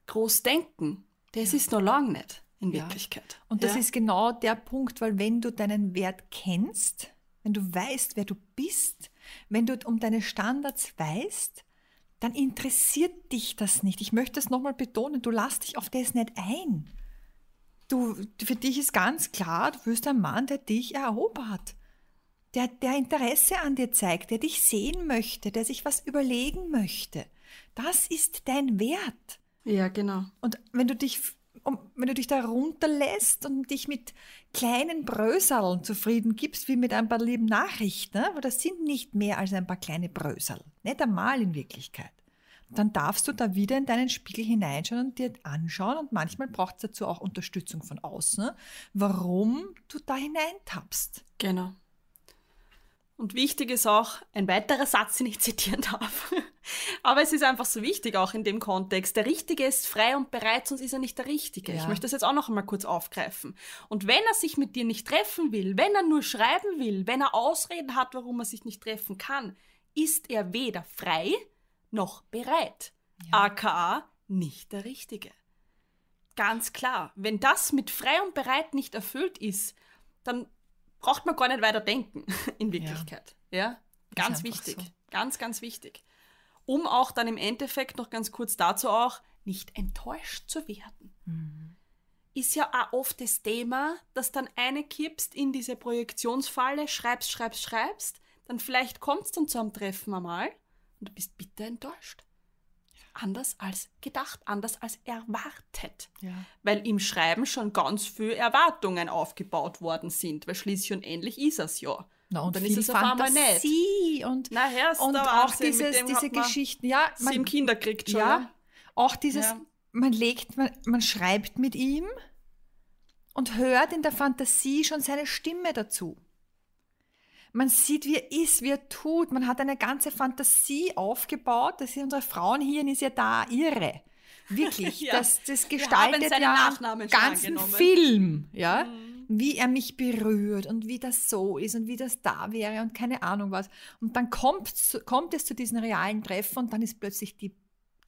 Groß denken, das ja. ist noch lange nicht in Wirklichkeit. Ja. Und das ist genau der Punkt, weil wenn du deinen Wert kennst, wenn du weißt, wer du bist, wenn du um deine Standards weißt, dann interessiert dich das nicht. Ich möchte es nochmal betonen, du lass dich auf das nicht ein. Du, für dich ist ganz klar, du wirst ein Mann, der dich erobert, der, der Interesse an dir zeigt, der dich sehen möchte, der sich was überlegen möchte. Das ist dein Wert. Ja, genau. Und wenn du dich und wenn du dich da runterlässt und dich mit kleinen Bröseln zufrieden gibst, wie mit ein paar lieben Nachrichten, ne? aber das sind nicht mehr als ein paar kleine Brösel. Nicht einmal in Wirklichkeit. Dann darfst du da wieder in deinen Spiegel hineinschauen und dir anschauen. Und manchmal braucht es dazu auch Unterstützung von außen, warum du da hineintappst. Genau. Und wichtig ist auch ein weiterer Satz, den ich zitieren darf. Aber es ist einfach so wichtig, auch in dem Kontext. Der Richtige ist frei und bereit, sonst ist er nicht der Richtige. Ja. Ich möchte das jetzt auch noch einmal kurz aufgreifen. Und wenn er sich mit dir nicht treffen will, wenn er nur schreiben will, wenn er Ausreden hat, warum er sich nicht treffen kann, ist er weder frei noch bereit. Ja. AKA nicht der Richtige. Ganz klar. Wenn das mit frei und bereit nicht erfüllt ist, dann braucht man gar nicht weiter denken, (laughs) in Wirklichkeit. Ja? ja? Ganz wichtig. So. Ganz, ganz wichtig um auch dann im Endeffekt noch ganz kurz dazu auch nicht enttäuscht zu werden. Mhm. Ist ja auch oft das Thema, dass dann eine kippst in diese Projektionsfalle, schreibst, schreibst, schreibst, dann vielleicht kommt es dann zu einem Treffen einmal und du bist bitter enttäuscht. Anders als gedacht, anders als erwartet. Ja. Weil im Schreiben schon ganz viele Erwartungen aufgebaut worden sind, weil schließlich und endlich ist es ja. Na, und, und dann viel ist es Fantasie und, Na, und auch dieses, diese Geschichten. Ja, man, sie im Kinderkrieg schon. Ja, auch dieses, ja. man legt, man, man schreibt mit ihm und hört in der Fantasie schon seine Stimme dazu. Man sieht, wie er ist, wie er tut. Man hat eine ganze Fantasie aufgebaut. Das sind unsere Frauen hier, ist ja da irre. (laughs) Wirklich, ja. das, das gestaltet ja den ganzen Film. Ja? Mhm wie er mich berührt und wie das so ist und wie das da wäre und keine Ahnung was. Und dann kommt, kommt es zu diesen realen Treffen und dann ist plötzlich die,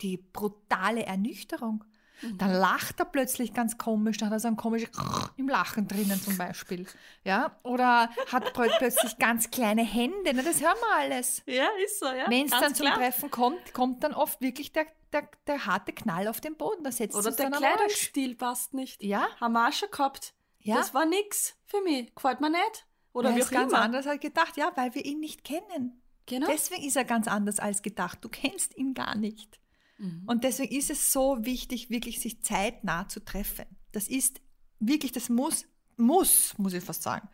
die brutale Ernüchterung. Mhm. Dann lacht er plötzlich ganz komisch, dann hat er so ein komisches (laughs) im Lachen drinnen zum Beispiel. Ja? Oder hat plötzlich ganz kleine Hände. Na, das hören wir alles. Ja, ist so, ja. Wenn es dann zum klar. Treffen kommt, kommt dann oft wirklich der, der, der harte Knall auf den Boden. Da setzt Oder der Kleidungsstil passt nicht. Ja. Haben wir auch schon gehabt ja? Das war nix für mich. Gefällt mir nicht. Oder wie ganz immer. anders als gedacht, ja, weil wir ihn nicht kennen. Genau. Deswegen ist er ganz anders als gedacht. Du kennst ihn gar nicht. Mhm. Und deswegen ist es so wichtig, wirklich sich zeitnah zu treffen. Das ist wirklich, das muss, muss, muss ich fast sagen,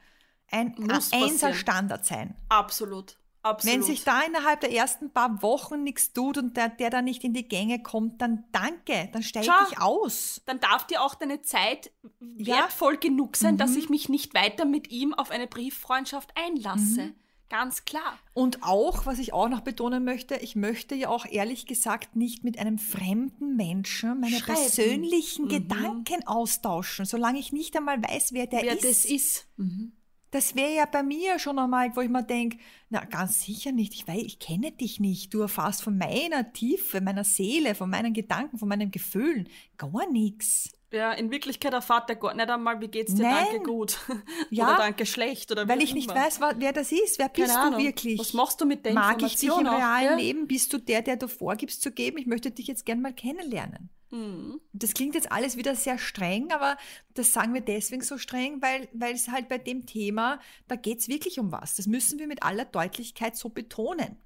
ein, muss ein Standard sein. Absolut. Absolut. Wenn sich da innerhalb der ersten paar Wochen nichts tut und der, der da nicht in die Gänge kommt, dann danke, dann steige ich aus. Dann darf dir auch deine Zeit wertvoll ja. genug sein, mhm. dass ich mich nicht weiter mit ihm auf eine Brieffreundschaft einlasse. Mhm. Ganz klar. Und auch, was ich auch noch betonen möchte, ich möchte ja auch ehrlich gesagt nicht mit einem fremden Menschen meine Schreiben. persönlichen mhm. Gedanken austauschen, solange ich nicht einmal weiß, wer der wer ist. Wer das ist. Mhm. Das wäre ja bei mir schon einmal, wo ich mir denke, na ganz sicher nicht, ich weiß, ich kenne dich nicht. Du erfährst von meiner Tiefe, meiner Seele, von meinen Gedanken, von meinen Gefühlen gar nichts. Ja, in Wirklichkeit erfahrt der Gott nicht einmal, wie geht's dir, Nein. danke gut. (laughs) Ja, oder danke schlecht. Oder weil ich immer. nicht weiß, wer das ist. Wer bist Keine du wirklich? Was machst du mit der Mag ich dich im realen ja? Leben? Bist du der, der du vorgibst zu geben? Ich möchte dich jetzt gern mal kennenlernen. Mhm. Das klingt jetzt alles wieder sehr streng, aber das sagen wir deswegen so streng, weil, weil es halt bei dem Thema, da geht es wirklich um was. Das müssen wir mit aller Deutlichkeit so betonen.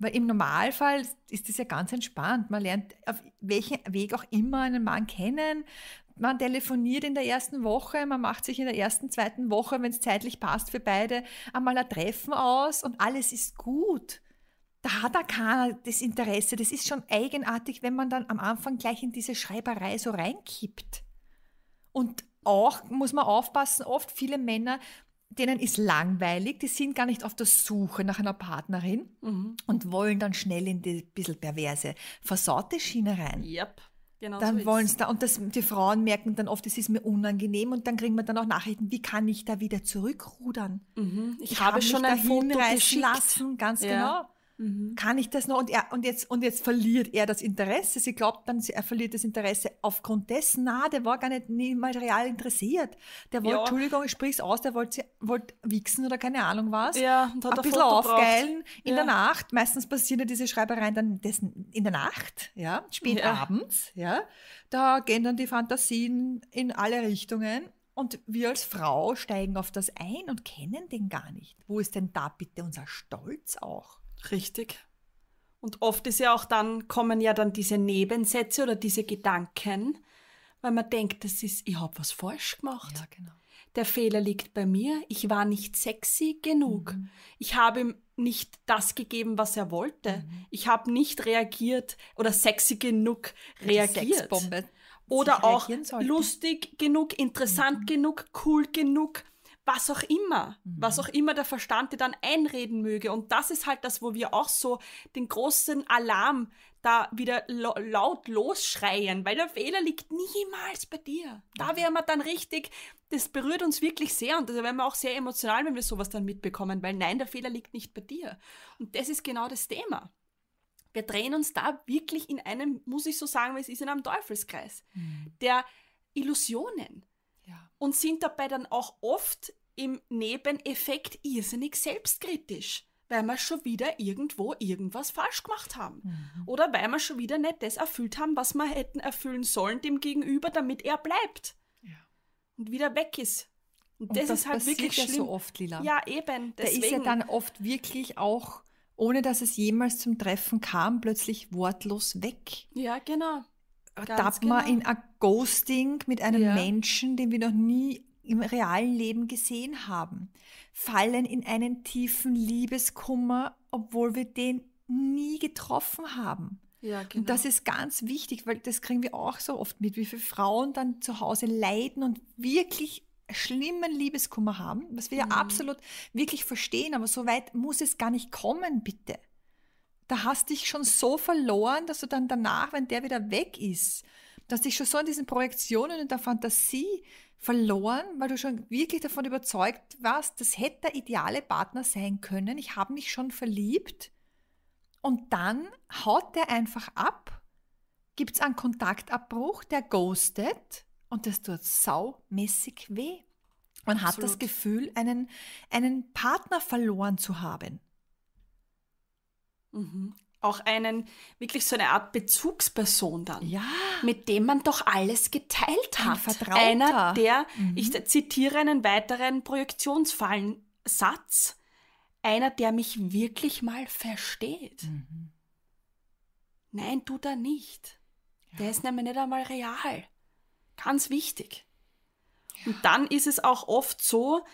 Weil im Normalfall ist das ja ganz entspannt. Man lernt auf welchem Weg auch immer einen Mann kennen. Man telefoniert in der ersten Woche, man macht sich in der ersten, zweiten Woche, wenn es zeitlich passt für beide, einmal ein Treffen aus und alles ist gut. Da hat er keiner das Interesse. Das ist schon eigenartig, wenn man dann am Anfang gleich in diese Schreiberei so reinkippt. Und auch muss man aufpassen, oft viele Männer denen ist langweilig, die sind gar nicht auf der Suche nach einer Partnerin mhm. und wollen dann schnell in die bisschen perverse, versaute Schiene rein. Yep. Genau dann so wollen es da und das, die Frauen merken dann oft, es ist mir unangenehm und dann kriegen wir dann auch Nachrichten, wie kann ich da wieder zurückrudern? Mhm. Ich, ich, habe, schon ein Foto geschickt. lassen, ganz ja. genau. Mhm. Kann ich das noch? Und, er, und, jetzt, und jetzt verliert er das Interesse. Sie glaubt dann, er verliert das Interesse aufgrund dessen. Na, der war gar nicht, nicht mal real interessiert. Der wollte, ja. Entschuldigung, ich sprich's aus, der wollte wollt wichsen oder keine Ahnung was. Ja, und hat ein bisschen Foto aufgeilen braucht. in ja. der Nacht. Meistens passieren ja diese Schreibereien dann dessen, in der Nacht, ja, spät ja. abends. Ja. Da gehen dann die Fantasien in alle Richtungen. Und wir als Frau steigen auf das ein und kennen den gar nicht. Wo ist denn da bitte unser Stolz auch? Richtig. Und oft ist ja auch dann, kommen ja dann diese Nebensätze oder diese Gedanken, weil man denkt, das ist, ich habe was falsch gemacht. Ja, genau. Der Fehler liegt bei mir, ich war nicht sexy genug. Mhm. Ich habe ihm nicht das gegeben, was er wollte. Mhm. Ich habe nicht reagiert oder sexy genug reagiert. Oder auch lustig genug, interessant mhm. genug, cool genug was auch immer, mhm. was auch immer der Verstand dir dann einreden möge. Und das ist halt das, wo wir auch so den großen Alarm da wieder laut losschreien, weil der Fehler liegt niemals bei dir. Da mhm. wären wir dann richtig, das berührt uns wirklich sehr und da werden wir auch sehr emotional, wenn wir sowas dann mitbekommen, weil nein, der Fehler liegt nicht bei dir. Und das ist genau das Thema. Wir drehen uns da wirklich in einem, muss ich so sagen, es ist in einem Teufelskreis mhm. der Illusionen ja. und sind dabei dann auch oft im Nebeneffekt irrsinnig selbstkritisch, weil wir schon wieder irgendwo irgendwas falsch gemacht haben. Mhm. Oder weil wir schon wieder nicht das erfüllt haben, was wir hätten erfüllen sollen dem Gegenüber, damit er bleibt ja. und wieder weg ist. Und, und das, ist halt wirklich schlimm. so oft, Lila. Ja, eben. Der ist ja dann oft wirklich auch, ohne dass es jemals zum Treffen kam, plötzlich wortlos weg. Ja, genau tappt genau. man in ein Ghosting mit einem ja. Menschen, den wir noch nie im realen Leben gesehen haben, fallen in einen tiefen Liebeskummer, obwohl wir den nie getroffen haben. Ja, genau. Und das genau. ist ganz wichtig, weil das kriegen wir auch so oft mit, wie viele Frauen dann zu Hause leiden und wirklich schlimmen Liebeskummer haben, was wir mhm. ja absolut wirklich verstehen, aber so weit muss es gar nicht kommen, bitte da hast dich schon so verloren, dass du dann danach, wenn der wieder weg ist, dass dich schon so in diesen Projektionen und der Fantasie verloren, weil du schon wirklich davon überzeugt warst, das hätte der ideale Partner sein können. Ich habe mich schon verliebt. Und dann haut der einfach ab, gibt es einen Kontaktabbruch, der ghostet und das tut saumäßig weh. Man Absolut. hat das Gefühl, einen, einen Partner verloren zu haben. Mhm. Auch einen, wirklich so eine Art Bezugsperson dann. Ja. Mit dem man doch alles geteilt hat. Ein Vertrauter. Einer, der, mhm. ich zitiere einen weiteren Projektionsfallensatz, einer, der mich wirklich mal versteht. Mhm. Nein, du da nicht. Ja. Der ist nämlich nicht einmal real. Ganz wichtig. Ja. Und dann ist es auch oft so,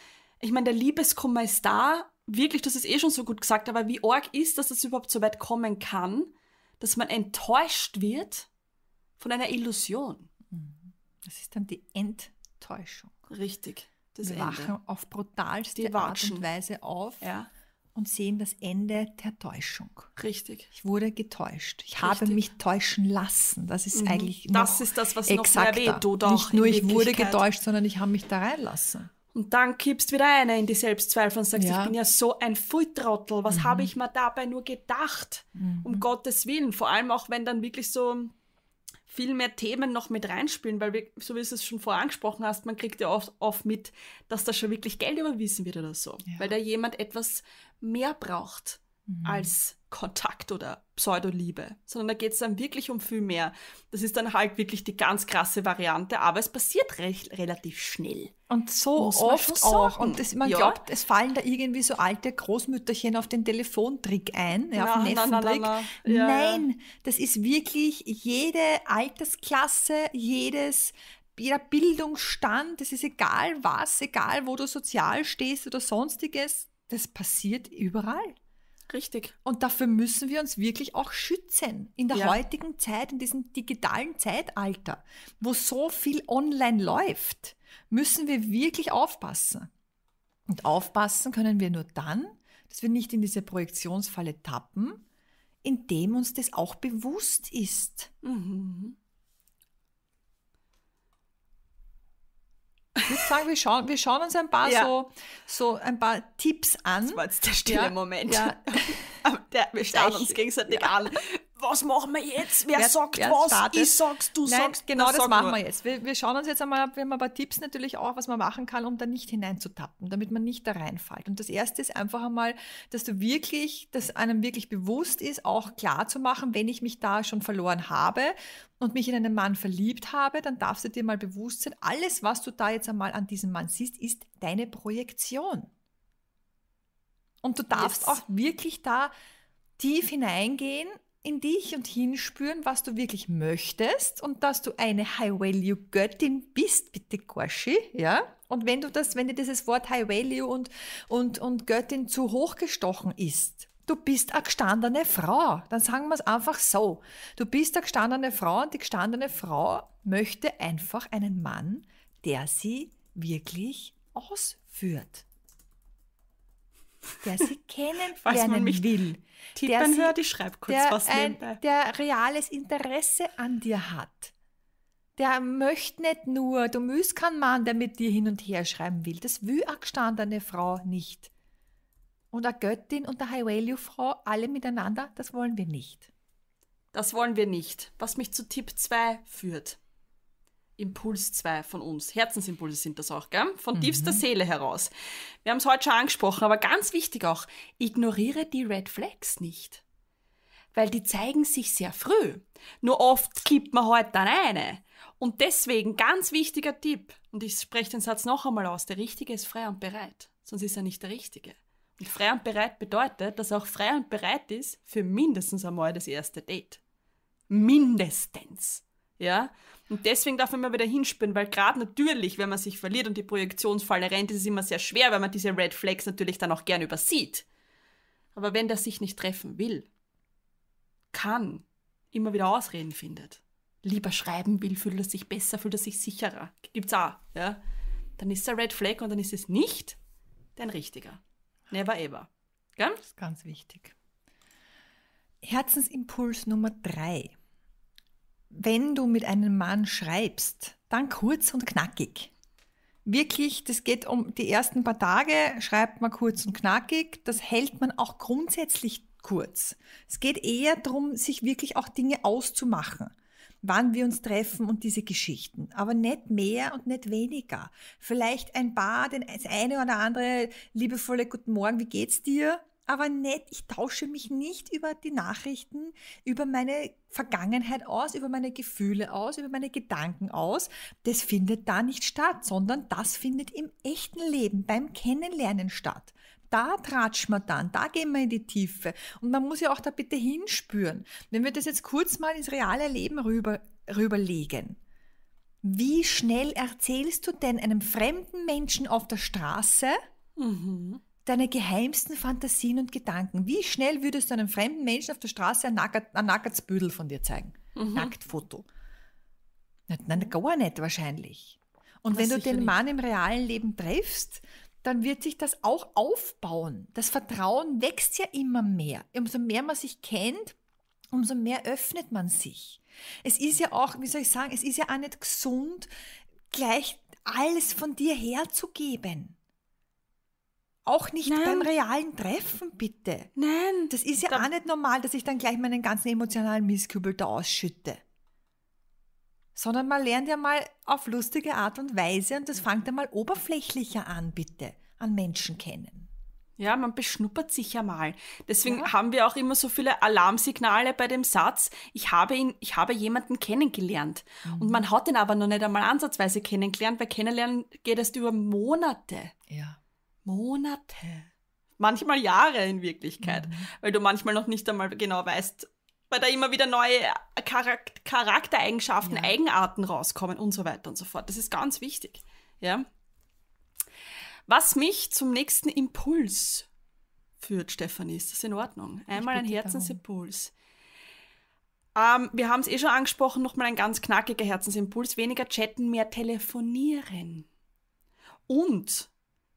ich meine, der Liebeskummer ist da, wirklich, das ist eh schon so gut gesagt, aber wie arg ist, dass das überhaupt so weit kommen kann, dass man enttäuscht wird von einer Illusion. Mhm. Das ist dann die Enttäuschung. Richtig. Das Wir Ende. wachen auf brutalste die Art und Weise auf ja. und sehen das Ende der Täuschung. Richtig. Ich wurde getäuscht. Ich Richtig. habe mich täuschen lassen. Das ist mhm. eigentlich das noch ist das, was exakter. noch mehr wehtut. Nicht nur ich wurde getäuscht, sondern ich habe mich da reinlassen. Und dann kippst wieder eine in die Selbstzweifel und sagst, ja. ich bin ja so ein Volltrottel, was mhm. habe ich mir dabei nur gedacht? Mhm. Um Gottes Willen. Vor allem auch, wenn dann wirklich so viel mehr Themen noch mit reinspielen, weil, wir, so wie du es schon vorher angesprochen hast, man kriegt ja oft, oft mit, dass da schon wirklich Geld überwiesen wird oder so, ja. weil da jemand etwas mehr braucht mhm. als Kontakt oder Pseudoliebe, sondern da geht es dann wirklich um viel mehr. Das ist dann halt wirklich die ganz krasse Variante, aber es passiert recht, relativ schnell. Und so oft auch. Und das, man ja. glaubt, es fallen da irgendwie so alte Großmütterchen auf den Telefontrick ein, ja, na, auf den Neffentrick. ja. Nein, das ist wirklich jede Altersklasse, jedes jeder Bildungsstand, es ist egal was, egal wo du sozial stehst oder sonstiges, das passiert überall. Richtig. Und dafür müssen wir uns wirklich auch schützen. In der ja. heutigen Zeit, in diesem digitalen Zeitalter, wo so viel online läuft, müssen wir wirklich aufpassen. Und aufpassen können wir nur dann, dass wir nicht in diese Projektionsfalle tappen, indem uns das auch bewusst ist. Mhm. Ich würde sagen, wir schauen, wir schauen uns ein paar, ja. so, so ein paar Tipps an. Das war jetzt der stille ja. Moment. Ja. (laughs) der, wir schauen uns gegenseitig an was machen wir jetzt? Wer, wer sagt wer was? Startet? Ich sag's, du Nein, sagst. Genau das sag machen nur. wir jetzt. Wir, wir, schauen uns jetzt einmal, wir haben ein paar Tipps natürlich auch, was man machen kann, um da nicht hineinzutappen, damit man nicht da reinfällt. Und das erste ist einfach einmal, dass du wirklich, dass einem wirklich bewusst ist, auch klar zu machen, wenn ich mich da schon verloren habe und mich in einen Mann verliebt habe, dann darfst du dir mal bewusst sein, alles, was du da jetzt einmal an diesem Mann siehst, ist deine Projektion. Und du darfst yes. auch wirklich da tief hineingehen in dich und hinspüren, was du wirklich möchtest und dass du eine High-Value-Göttin bist, bitte Gorschi, ja? Und wenn du das, wenn dir dieses Wort High-Value und, und, und Göttin zu hoch gestochen ist, du bist eine gestandene Frau. Dann sagen wir es einfach so. Du bist eine gestandene Frau und die gestandene Frau möchte einfach einen Mann, der sie wirklich ausführt der sie kennen (laughs) Falls man mich will. Tippen hört, ich schreibe kurz der, was ein, Der reales Interesse an dir hat. Der möchte nicht nur, du müsst keinen Mann, der mit dir hin und her schreiben will. Das will eine gestandene Frau nicht. Und eine Göttin und eine High-Value-Frau, alle miteinander, das wollen wir nicht. Das wollen wir nicht. Was mich zu Tipp 2 führt. Impuls 2 von uns. Herzensimpulse sind das auch, gell? Von mhm. tiefster Seele heraus. Wir haben es heute schon angesprochen, aber ganz wichtig auch, ignoriere die Red Flags nicht. Weil die zeigen sich sehr früh. Nur oft kippt man heute halt dann eine. Und deswegen ganz wichtiger Tipp, und ich spreche den Satz noch einmal aus, der Richtige ist frei und bereit, sonst ist er nicht der Richtige. Und frei und bereit bedeutet, dass er auch frei und bereit ist für mindestens einmal das erste Date. Mindestens. Ja? Und deswegen darf man immer wieder hinspüren, weil gerade natürlich, wenn man sich verliert und die Projektionsfalle rennt, ist es immer sehr schwer, weil man diese Red Flags natürlich dann auch gern übersieht. Aber wenn der sich nicht treffen will, kann, immer wieder Ausreden findet, lieber schreiben will, fühlt er sich besser, fühlt er sich sicherer, gibt's auch, ja, dann ist der Red Flag und dann ist es nicht dein richtiger. Never ever. Gell? Das ist ganz wichtig. Herzensimpuls Nummer drei wenn du mit einem Mann schreibst, dann kurz und knackig. Wirklich, das geht um die ersten paar Tage, schreibt man kurz und knackig. Das hält man auch grundsätzlich kurz. Es geht eher darum, sich wirklich auch Dinge auszumachen wann wir uns treffen und diese Geschichten. Aber nicht mehr und nicht weniger. Vielleicht ein paar, das eine oder andere liebevolle Guten Morgen, wie geht's dir? aber nicht, Ich tausche mich nicht über die Nachrichten, über meine Vergangenheit aus, über meine Gefühle aus, über meine Gedanken aus. Das findet da nicht statt, sondern das findet im echten Leben, beim Kennenlernen statt. Da tratschen wir dann, da gehen wir in die Tiefe. Und man muss ja auch da bitte hinspüren. Wenn wir das jetzt kurz mal ins reale Leben rüber, rüberlegen. Wie schnell erzählst du denn einem fremden Menschen auf der Straße, mhm deine geheimsten Fantasien und Gedanken. Wie schnell würdest du einem fremden Menschen auf der Straße ein, nackertes Büdel von dir zeigen? Mhm. Nacktfoto. Nein, mhm. gar nicht wahrscheinlich. Und das wenn du den Mann nicht. im realen Leben triffst, dann wird sich das auch aufbauen. Das Vertrauen wächst ja immer mehr. Umso mehr man sich kennt, umso mehr öffnet man sich. Es ist ja auch, wie soll ich sagen, es ist ja auch nicht gesund, gleich alles von dir herzugeben. Auch nicht Nein. beim realen Treffen, bitte. Nein. Das ist ja da auch nicht normal, dass ich dann gleich meinen ganzen emotionalen Misskübel da ausschütte. Sondern man lernt ja mal auf lustige Art und Weise und das fängt ja mal oberflächlicher an, bitte, an Menschen kennen. Ja, man beschnuppert sich ja mal. Deswegen ja. haben wir auch immer so viele Alarmsignale bei dem Satz, ich habe ihn, ich habe jemanden kennengelernt. Mhm. Und man hat ihn aber noch nicht einmal ansatzweise kennengelernt, weil kennenlernen geht erst über Monate. Ja. Monate. Manchmal Jahre in Wirklichkeit, mhm. weil du manchmal noch nicht einmal genau weißt, weil da immer wieder neue Charak Charaktereigenschaften, ja. Eigenarten rauskommen und so weiter und so fort. Das ist ganz wichtig. Ja. Was mich zum nächsten Impuls führt, Stefanie, ist das in Ordnung? Einmal ein Herzensimpuls. Ähm, wir haben es eh schon angesprochen, nochmal ein ganz knackiger Herzensimpuls. Weniger chatten, mehr telefonieren. Und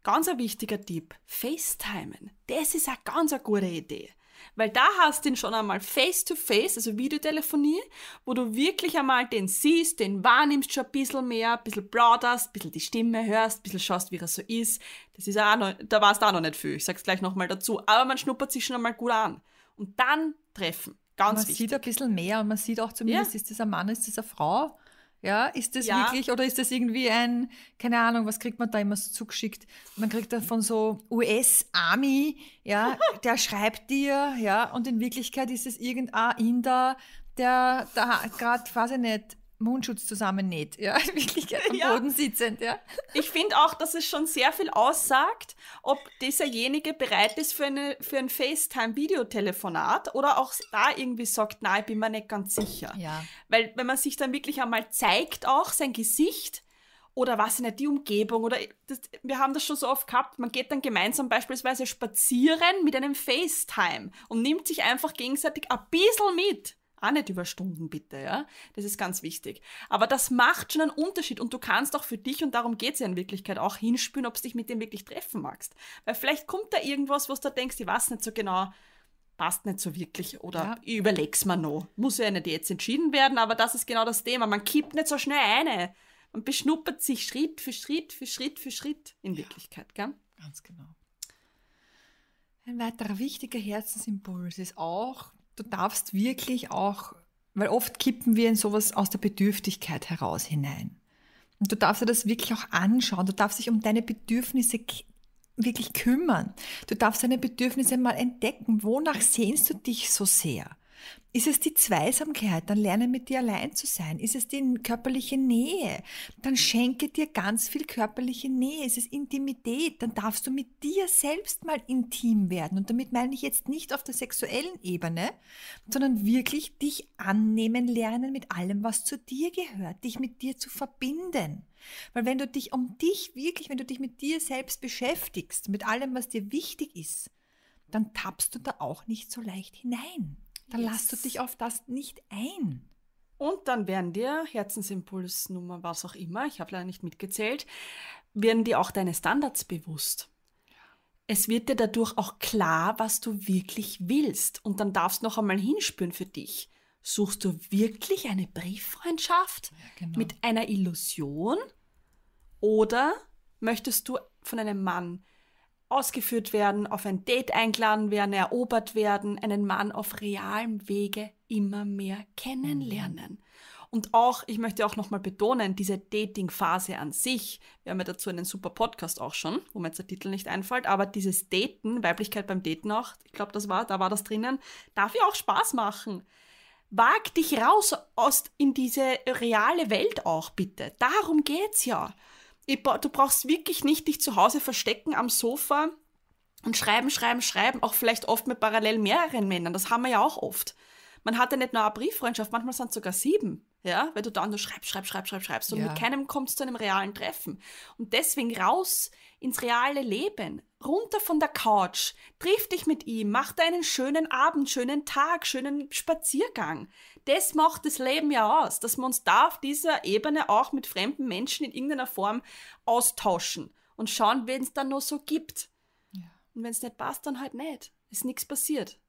Ganz ein wichtiger Tipp, FaceTimen. Das ist eine ganz eine gute Idee. Weil da hast du ihn schon einmal face-to-face, also Videotelefonie, wo du wirklich einmal den siehst, den wahrnimmst schon ein bisschen mehr, ein bisschen plauderst, ein bisschen die Stimme hörst, ein bisschen schaust, wie er so ist. Das ist auch noch, da war es da noch nicht viel, ich sag's gleich nochmal dazu. Aber man schnuppert sich schon einmal gut an. Und dann treffen. Ganz man wichtig. Man sieht ein bisschen mehr und man sieht auch zumindest, ja. ist das ein Mann, ist das eine Frau. Ja, ist das ja. wirklich oder ist das irgendwie ein, keine Ahnung, was kriegt man da immer so zugeschickt? Man kriegt da von so US-Army, ja, (laughs) der schreibt dir, ja, und in Wirklichkeit ist es irgendein Inder, der da gerade, quasi nicht, Mundschutz zusammen näht, ja, (laughs) wirklich am ja. Boden sitzend, ja. Ich finde auch, dass es schon sehr viel aussagt, ob dieserjenige bereit ist für, eine, für ein FaceTime-Videotelefonat oder auch da irgendwie sagt, na, ich bin mir nicht ganz sicher. Ja. Weil wenn man sich dann wirklich einmal zeigt, auch sein Gesicht oder was in der die Umgebung oder das, wir haben das schon so oft gehabt, man geht dann gemeinsam beispielsweise spazieren mit einem FaceTime und nimmt sich einfach gegenseitig ein bisschen mit auch nicht über Stunden bitte, ja. Das ist ganz wichtig. Aber das macht schon einen Unterschied und du kannst auch für dich, und darum geht es ja in Wirklichkeit, auch hinspüren, ob du dich mit dem wirklich treffen magst. Weil vielleicht kommt da irgendwas, was du denkst, ich weiß nicht so genau, passt nicht so wirklich oder ja. überleg's mal noch. Muss ja nicht jetzt entschieden werden, aber das ist genau das Thema. Man kippt nicht so schnell eine. Man beschnuppert sich Schritt für Schritt für Schritt für Schritt in ja. Wirklichkeit, gell? Ganz genau. Ein weiterer wichtiger Herzensimpuls ist auch, du darfst wirklich auch, weil oft kippen wir in sowas aus der Bedürftigkeit heraus hinein. Und du darfst dir das wirklich auch anschauen. Du darfst dich um deine Bedürfnisse wirklich kümmern. Du darfst deine Bedürfnisse mal entdecken. Wonach sehnst du dich so sehr? Ist es die Zweisamkeit? Dann lerne mit dir allein zu sein. Ist es die körperliche Nähe? Dann schenke dir ganz viel körperliche Nähe. Ist es Intimität? Dann darfst du mit dir selbst mal intim werden. Und damit meine ich jetzt nicht auf der sexuellen Ebene, sondern wirklich dich annehmen lernen mit allem, was zu dir gehört, dich mit dir zu verbinden. Weil wenn du dich um dich wirklich, wenn du dich mit dir selbst beschäftigst, mit allem, was dir wichtig ist, dann tappst du da auch nicht so leicht hinein. Dann yes. lass du dich auf das nicht ein. Und dann werden dir Herzensimpulsnummer, was auch immer, ich habe leider nicht mitgezählt, werden dir auch deine Standards bewusst. Es wird dir dadurch auch klar, was du wirklich willst. Und dann darfst du noch einmal hinspüren für dich. Suchst du wirklich eine Brieffreundschaft ja, genau. mit einer Illusion? Oder möchtest du von einem Mann ausgeführt werden, auf ein Date eingeladen werden, erobert werden, einen Mann auf realem Wege immer mehr kennenlernen. Mhm. Und auch, ich möchte auch nochmal betonen, diese Dating-Phase an sich, wir haben ja dazu einen super Podcast auch schon, wo mir jetzt der Titel nicht einfällt, aber dieses Daten, Weiblichkeit beim Daten auch, ich glaube, das war, da war das drinnen, darf ja auch Spaß machen. Wag dich raus aus in diese reale Welt auch bitte. Darum geht's ja du brauchst wirklich nicht dich zu Hause verstecken am Sofa und schreiben, schreiben, schreiben, auch vielleicht oft mit parallel mehreren Männern. Das haben wir ja auch oft. Man hat ja nicht nur eine Brieffreundschaft, manchmal sind es sogar sieben. Ja, weil du dann nur schreibst, schreibst, schreibst, schreibst, schreibst und ja. mit keinem kommst zu einem realen Treffen. Und deswegen raus ins reale Leben, runter von der Couch, triff dich mit ihm, mach dir einen schönen Abend, schönen Tag, schönen Spaziergang das macht das Leben ja aus, dass wir uns da auf dieser Ebene auch mit fremden Menschen in irgendeiner Form austauschen und schauen, wen es dann noch so gibt. Ja. Und wenn es nicht passt, dann halt nicht. Ist nichts passiert.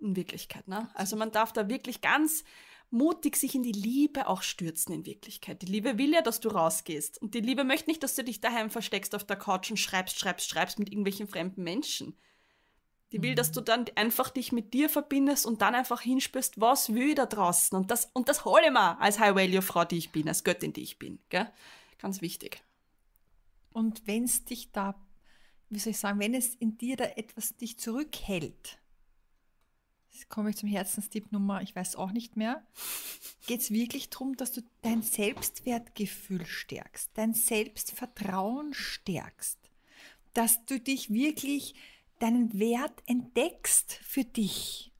In Wirklichkeit. Ne? Also man darf da wirklich ganz mutig sich in die Liebe auch stürzen in Wirklichkeit. Die Liebe will ja, dass du rausgehst. Und die Liebe möchte nicht, dass du dich daheim versteckst auf der Couch und schreibst, schreibst, schreibst mit irgendwelchen fremden Menschen. Die will, mhm. dass du dann einfach dich mit dir verbindest und dann einfach hinspürst, was will ich da draußen. Und das, und das hole ich mir als High-Value-Frau, die ich bin, als Göttin, die ich bin. Gell? Ganz wichtig. Und wenn es dich da, wie soll ich sagen, wenn es in dir da etwas dich zurückhält, jetzt komme ich zum Herzenstipp Nummer, ich weiß auch nicht mehr, geht es wirklich darum, dass du dein Selbstwertgefühl stärkst, dein Selbstvertrauen stärkst, dass du dich wirklich deinen Wert entdeckst für dich.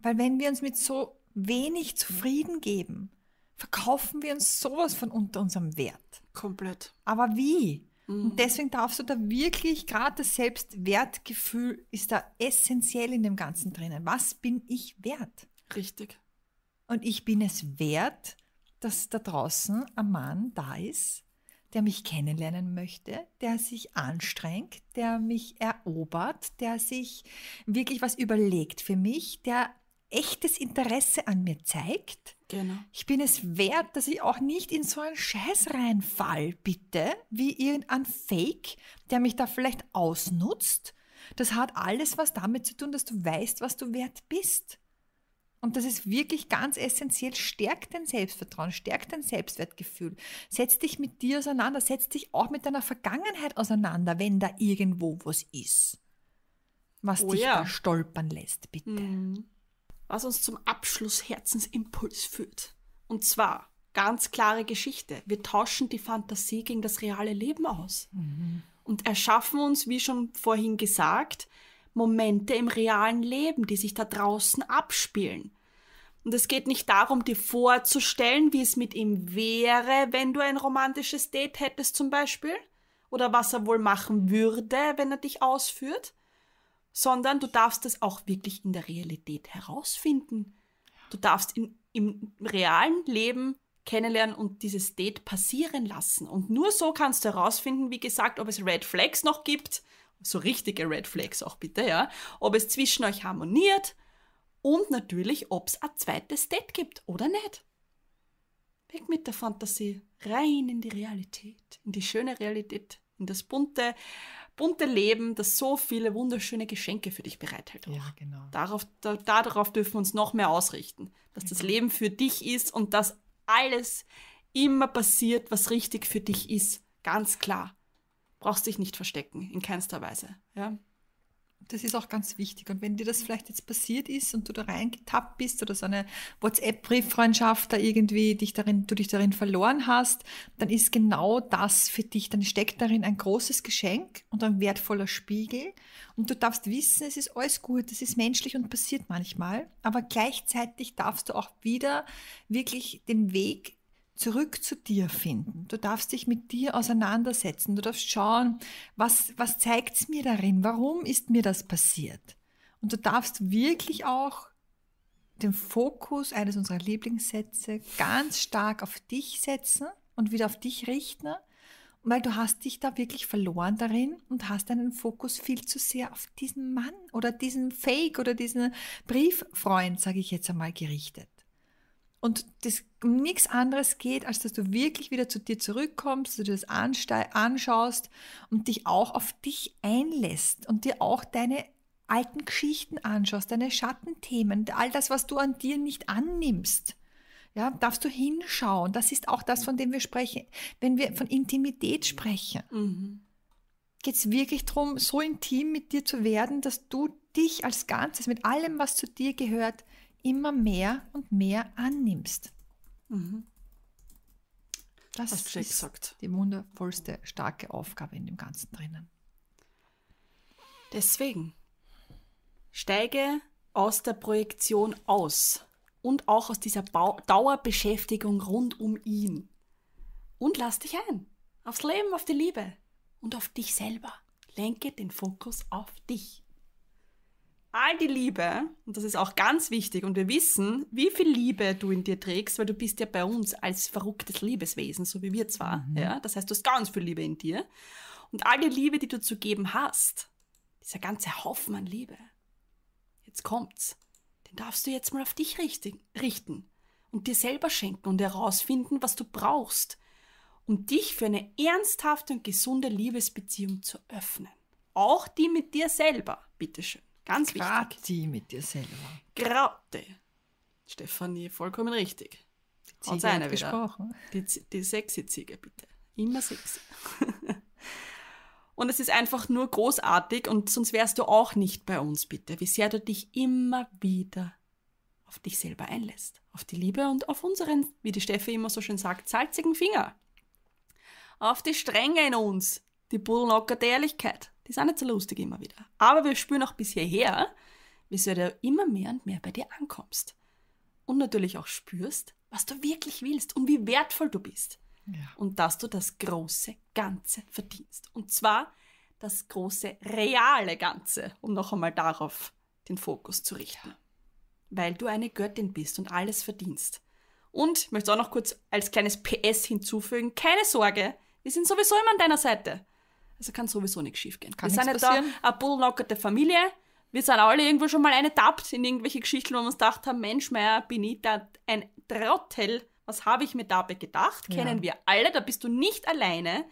Weil wenn wir uns mit so wenig zufrieden geben, verkaufen wir uns sowas von unter unserem Wert. Komplett. Aber wie? Mhm. Und deswegen darfst du da wirklich, gerade das Selbstwertgefühl ist da essentiell in dem Ganzen drinnen. Was bin ich wert? Richtig. Und ich bin es wert, dass da draußen ein Mann da ist, der mich kennenlernen möchte, der sich anstrengt, der mich erobert, der sich wirklich was überlegt für mich, der echtes Interesse an mir zeigt. Genau. Ich bin es wert, dass ich auch nicht in so einen Scheiß reinfall, bitte, wie irgendein Fake, der mich da vielleicht ausnutzt. Das hat alles was damit zu tun, dass du weißt, was du wert bist. Und das ist wirklich ganz essentiell. Stärkt dein Selbstvertrauen, stärkt dein Selbstwertgefühl. Setz dich mit dir auseinander, setz dich auch mit deiner Vergangenheit auseinander, wenn da irgendwo was ist, was oh, dich ja. da stolpern lässt, bitte. Mhm. Was uns zum Abschluss Herzensimpuls führt. Und zwar ganz klare Geschichte. Wir tauschen die Fantasie gegen das reale Leben aus mhm. und erschaffen uns, wie schon vorhin gesagt, Momente im realen Leben, die sich da draußen abspielen. Und es geht nicht darum, dir vorzustellen, wie es mit ihm wäre, wenn du ein romantisches Date hättest zum Beispiel, oder was er wohl machen würde, wenn er dich ausführt, sondern du darfst das auch wirklich in der Realität herausfinden. Du darfst in, im realen Leben kennenlernen und dieses Date passieren lassen. Und nur so kannst du herausfinden, wie gesagt, ob es Red Flags noch gibt so richtige Red Flags auch bitte, ja, ob es zwischen euch harmoniert und natürlich, ob es ein zweites Date gibt oder nicht. Weg mit der Fantasie, rein in die Realität, in die schöne Realität, in das bunte, bunte Leben, das so viele wunderschöne Geschenke für dich bereithält. Ja, genau. Darauf, da, darauf dürfen wir uns noch mehr ausrichten, dass das Leben für dich ist und dass alles immer passiert, was richtig für dich ist. Ganz klar brauchst dich nicht verstecken, in keinster Weise. Ja? Das ist auch ganz wichtig. Und wenn dir das vielleicht jetzt passiert ist und du da reingetappt bist oder so eine WhatsApp-Brieffreundschaft da irgendwie dich darin, du dich darin verloren hast, dann ist genau das für dich. Dann steckt darin ein großes Geschenk und ein wertvoller Spiegel. Und du darfst wissen, es ist alles gut, es ist menschlich und passiert manchmal. Aber gleichzeitig darfst du auch wieder wirklich den Weg zurück zu dir finden. Du darfst dich mit dir auseinandersetzen. Du darfst schauen, was, was zeigt es mir darin? Warum ist mir das passiert? Und du darfst wirklich auch den Fokus eines unserer Lieblingssätze ganz stark auf dich setzen und wieder auf dich richten, weil du hast dich da wirklich verloren darin und hast deinen Fokus viel zu sehr auf diesen Mann oder diesen Fake oder diesen Brieffreund, sage ich jetzt einmal, gerichtet und das um nichts anderes geht, als dass du wirklich wieder zu dir zurückkommst, dass du das anschaust und dich auch auf dich einlässt und dir auch deine alten Geschichten anschaust, deine Schattenthemen, all das, was du an dir nicht annimmst. Ja, darfst du hinschauen. Das ist auch das, von dem wir sprechen, wenn wir von Intimität sprechen. Mhm. Geht es wirklich darum, so intim mit dir zu werden, dass du dich als Ganzes mit allem, was zu dir gehört, immer mehr und mehr annimmst. Mhm. Das Hast ist gesagt. die wundervollste, starke Aufgabe in dem Ganzen drinnen. Deswegen steige aus der Projektion aus und auch aus dieser Bau Dauerbeschäftigung rund um ihn. Und lass dich ein aufs Leben, auf die Liebe und auf dich selber. Lenke den Fokus auf dich all die Liebe, und das ist auch ganz wichtig, und wir wissen, wie viel Liebe du in dir trägst, weil du bist ja bei uns als verrücktes Liebeswesen, so wie wir zwar. Mhm. Ja? Das heißt, du hast ganz viel Liebe in dir. Und all die Liebe, die du zu geben hast, dieser ganze Haufen an Liebe, jetzt kommt's, den darfst du jetzt mal auf dich richten und dir selber schenken und herausfinden, was du brauchst, um dich für eine ernsthafte und gesunde Liebesbeziehung zu öffnen. Auch die mit dir selber, bitteschön. Ganz wichtig. Grazie mit dir selber. Graute. Stefanie, vollkommen richtig. Die Ziege Hat's wieder. gesprochen. Die, die sexy Ziege, bitte. Immer sexy. (laughs) und es ist einfach nur großartig und sonst wärst du auch nicht bei uns, bitte. Wie sehr du dich immer wieder auf dich selber einlässt. Auf die Liebe und auf unseren, wie die Steffi immer so schön sagt, salzigen Finger. Auf die Strenge in uns, die Bullenlocker der Ehrlichkeit ist auch nicht so lustig immer wieder. Aber wir spüren auch bis hierher, bis du immer mehr und mehr bei dir ankommst. Und natürlich auch spürst, was du wirklich willst und wie wertvoll du bist. Ja. Und dass du das große Ganze verdienst. Und zwar das große reale Ganze, um noch einmal darauf den Fokus zu richten. Weil du eine Göttin bist und alles verdienst. Und ich möchte es auch noch kurz als kleines PS hinzufügen, keine Sorge, wir sind sowieso immer an deiner Seite. Also kann sowieso nichts schief gehen. wir sind nicht da eine bullnockerte Familie. Wir sind alle irgendwo schon mal eine tappt in irgendwelche Geschichten, wo wir uns gedacht haben, Mensch, Meier, bin ich da ein Trottel. Was habe ich mir dabei gedacht? Ja. Kennen wir alle, da bist du nicht alleine.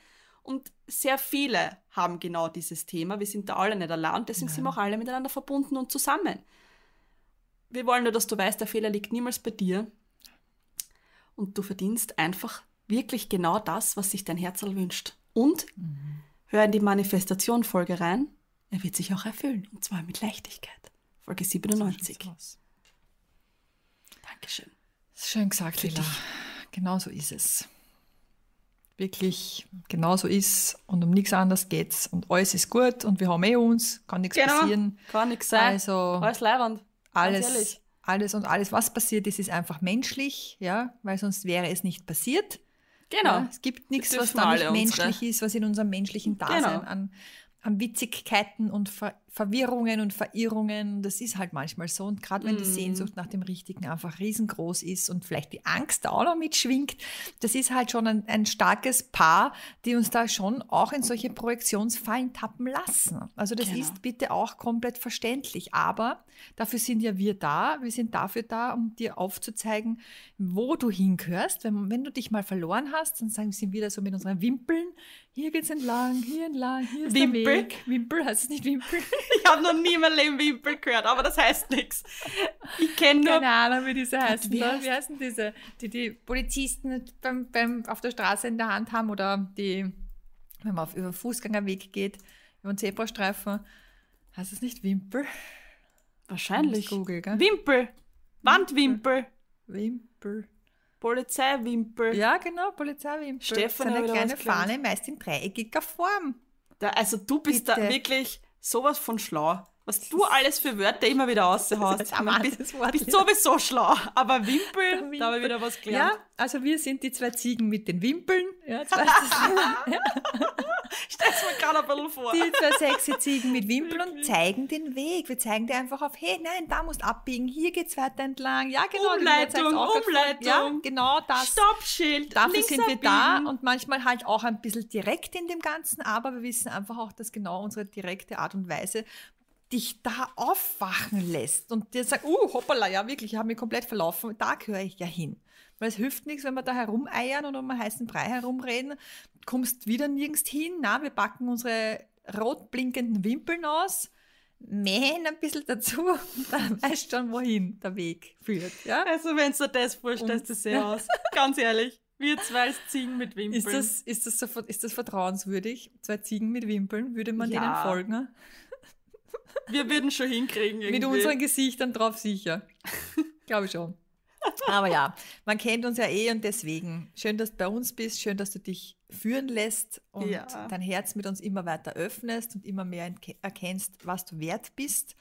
Und sehr viele haben genau dieses Thema. Wir sind da alle nicht allein und deswegen ja. sind wir auch alle miteinander verbunden und zusammen. Wir wollen nur, dass du weißt, der Fehler liegt niemals bei dir. Und du verdienst einfach wirklich genau das, was sich dein Herz wünscht. Und mhm. Hör in die Manifestation-Folge rein. Er wird sich auch erfüllen. Und zwar mit Leichtigkeit. Folge 97. Dankeschön. Schön gesagt, Lila. Genau so ist es. Wirklich, genau so ist und um nichts anderes geht's. Und alles ist gut und wir haben eh uns, kann nichts genau. passieren. Kann nichts sein. Also, alles leibend. Alles, alles und alles, was passiert ist, ist einfach menschlich, ja, weil sonst wäre es nicht passiert. Genau. Ja, es gibt nichts, was da nicht menschlich unsere. ist, was in unserem menschlichen genau. Dasein genau. an, an Witzigkeiten und Ver Verwirrungen und Verirrungen, das ist halt manchmal so. Und gerade wenn die mhm. Sehnsucht nach dem Richtigen einfach riesengroß ist und vielleicht die Angst auch noch mitschwingt, das ist halt schon ein, ein starkes Paar, die uns da schon auch in solche Projektionsfallen tappen lassen. Also das genau. ist bitte auch komplett verständlich. Aber dafür sind ja wir da. Wir sind dafür da, um dir aufzuzeigen, wo du hingehörst. Wenn, wenn du dich mal verloren hast, dann sagen, sind wir da so mit unseren Wimpeln. Hier geht's entlang, hier entlang, hier ist Wimpel. der Weg. Wimpel heißt es nicht Wimpel. (laughs) ich habe noch nie mein Leben Wimpel gehört, aber das heißt nichts. Ich kenne nur. Keine Ahnung, wie diese heißen. Wie, wie heißen diese, die die Polizisten beim, beim, auf der Straße in der Hand haben oder die, wenn man auf, über Fußgängerweg geht, über einen Zebrastreifen. Heißt das nicht Wimpel? Wahrscheinlich. Google, gell? Wimpel. Wandwimpel. Wimpel. Polizeiwimpel. Ja, genau, Polizeiwimpel. Stefan, das ist eine kleine Fahne, meist in dreieckiger Form. Da, also du bist Bitte. da wirklich sowas von schlau was du alles für Wörter immer wieder raushaust. Bist, bist sowieso schlau, aber Wimpeln, Wimpel. da habe ich wieder was gelernt. Ja, also wir sind die zwei Ziegen mit den Wimpeln. Ja, (laughs) Stell es mir gerade ein bisschen vor. Die zwei sexy Ziegen mit Wimpeln und zeigen den Weg. Wir zeigen dir einfach auf, hey, nein, da musst du abbiegen, hier geht es weiter entlang. Ja, genau. Umleitung, Umleitung. Ja, genau das. Stoppschild. Dafür sind abbiegen. wir da und manchmal halt auch ein bisschen direkt in dem Ganzen, aber wir wissen einfach auch, dass genau unsere direkte Art und Weise dich da aufwachen lässt und dir sagt, uh, hoppala, ja wirklich, ich habe mich komplett verlaufen, da gehöre ich ja hin. Weil es hilft nichts, wenn wir da herumeiern und um einen heißen Brei herumreden, kommst wieder nirgends hin, na, wir backen unsere rot blinkenden Wimpeln aus, mähen ein bisschen dazu und dann (laughs) weißt du schon, wohin der Weg führt. Ja? Also wenn du das vorstellst, das sehr aus, (laughs) ganz ehrlich. Wir zwei Ziegen mit Wimpeln. Ist das, ist das, so, ist das vertrauenswürdig? Zwei Ziegen mit Wimpeln, würde man ja. denen folgen? Wir würden schon hinkriegen. Irgendwie. Mit unseren Gesichtern drauf sicher. Glaube ich schon. Aber ja, man kennt uns ja eh und deswegen schön, dass du bei uns bist, schön, dass du dich führen lässt und ja. dein Herz mit uns immer weiter öffnest und immer mehr erkennst, was du wert bist.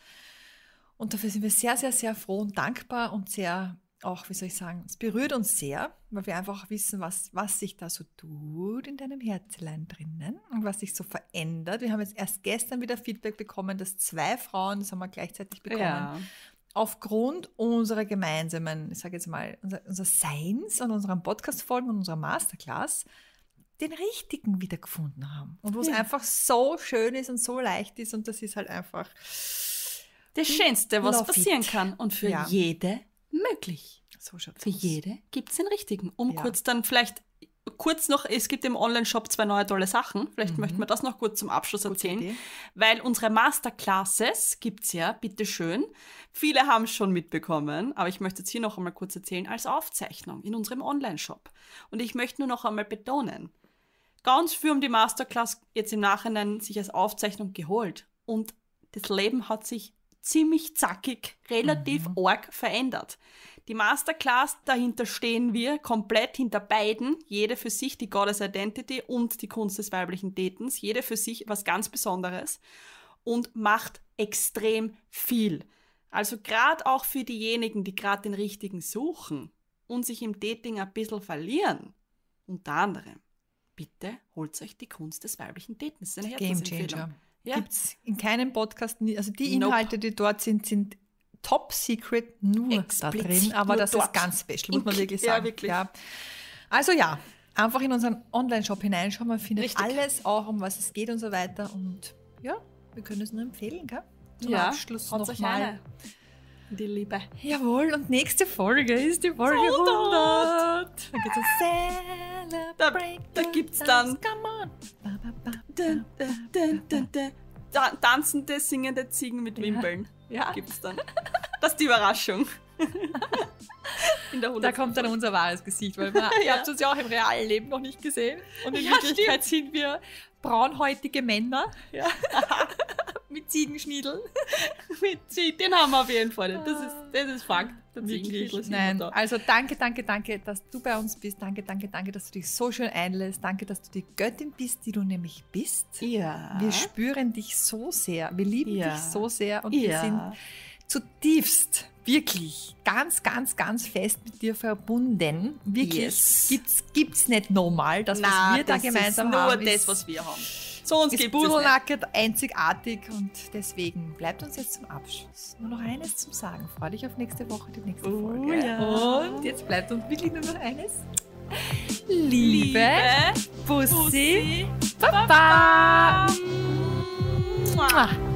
Und dafür sind wir sehr, sehr, sehr froh und dankbar und sehr auch, wie soll ich sagen, es berührt uns sehr, weil wir einfach wissen, was, was sich da so tut in deinem Herzlein drinnen und was sich so verändert. Wir haben jetzt erst gestern wieder Feedback bekommen, dass zwei Frauen, das haben wir gleichzeitig bekommen, ja. aufgrund unserer gemeinsamen, ich sage jetzt mal, unser, unser Seins und unseren Podcast-Folgen und unserer Masterclass den richtigen wiedergefunden haben. Und wo es ja. einfach so schön ist und so leicht ist und das ist halt einfach das Schönste, was passieren it. kann. Und für ja. jede möglich. So Für aus. jede gibt es den richtigen. Um ja. kurz dann vielleicht kurz noch, es gibt im Online-Shop zwei neue tolle Sachen. Vielleicht mhm. möchten wir das noch kurz zum Abschluss Gute erzählen. Idee. Weil unsere Masterclasses gibt es ja, bitteschön. Viele haben es schon mitbekommen, aber ich möchte jetzt hier noch einmal kurz erzählen, als Aufzeichnung in unserem Online-Shop. Und ich möchte nur noch einmal betonen, ganz viel um die Masterclass jetzt im Nachhinein sich als Aufzeichnung geholt. Und das Leben hat sich ziemlich zackig, relativ mhm. arg verändert. Die Masterclass, dahinter stehen wir, komplett hinter beiden, jede für sich die Goddess Identity und die Kunst des weiblichen Tätens, jede für sich was ganz Besonderes und macht extrem viel. Also gerade auch für diejenigen, die gerade den richtigen suchen und sich im Dating ein bisschen verlieren, unter anderem, bitte holt euch die Kunst des weiblichen Tätens. Das ist eine Game Changer. Ja. Gibt es in keinem Podcast, also die Inhalte, nope. die dort sind, sind top secret nur Explizit da drin, aber das dort. ist ganz special, muss man wirklich sagen. Ja, wirklich. Ja. Also ja, einfach in unseren Online-Shop hineinschauen, man findet Richtig. alles auch, um was es geht und so weiter und ja, wir können es nur empfehlen, gell? Zum ja, Abschluss nochmal. Die Liebe. Jawohl, und nächste Folge ist die Folge 100. 100. Da geht's um da, da gibt's dann... Da, tanzende, singende Ziegen mit Wimpeln. Ja. ja. Gibt's dann. (laughs) Das ist die Überraschung. da kommt dann unser wahres Gesicht, weil man, (laughs) ihr habt uns ja auch im realen Leben noch nicht gesehen. Und in ja, Wirklichkeit stimmt. sind wir braunhäutige Männer. Ja. (laughs) mit Ziegenschniedeln. (laughs) mit Ziegen. Den haben wir auf jeden Fall. Das ist, ah. das ist Fakt. Nein, da. also danke, danke, danke, dass du bei uns bist. Danke, danke, danke, dass du dich so schön einlässt. Danke, dass du die Göttin bist, die du nämlich bist. Ja. Wir spüren dich so sehr. Wir lieben ja. dich so sehr und ja. wir sind zutiefst wirklich ganz, ganz, ganz fest mit dir verbunden. Wirklich yes. gibt's, gibt's nicht normal, das, was wir das da gemeinsam haben. Nur das, was wir haben. So uns ist budel einzigartig und deswegen bleibt uns jetzt zum Abschluss nur noch eines zum Sagen. Freue dich auf nächste Woche, die nächste oh, Folge. Ja. Und jetzt bleibt uns wirklich nur noch eines. Liebe, Liebe Bussi, Bussi Baba. Baba.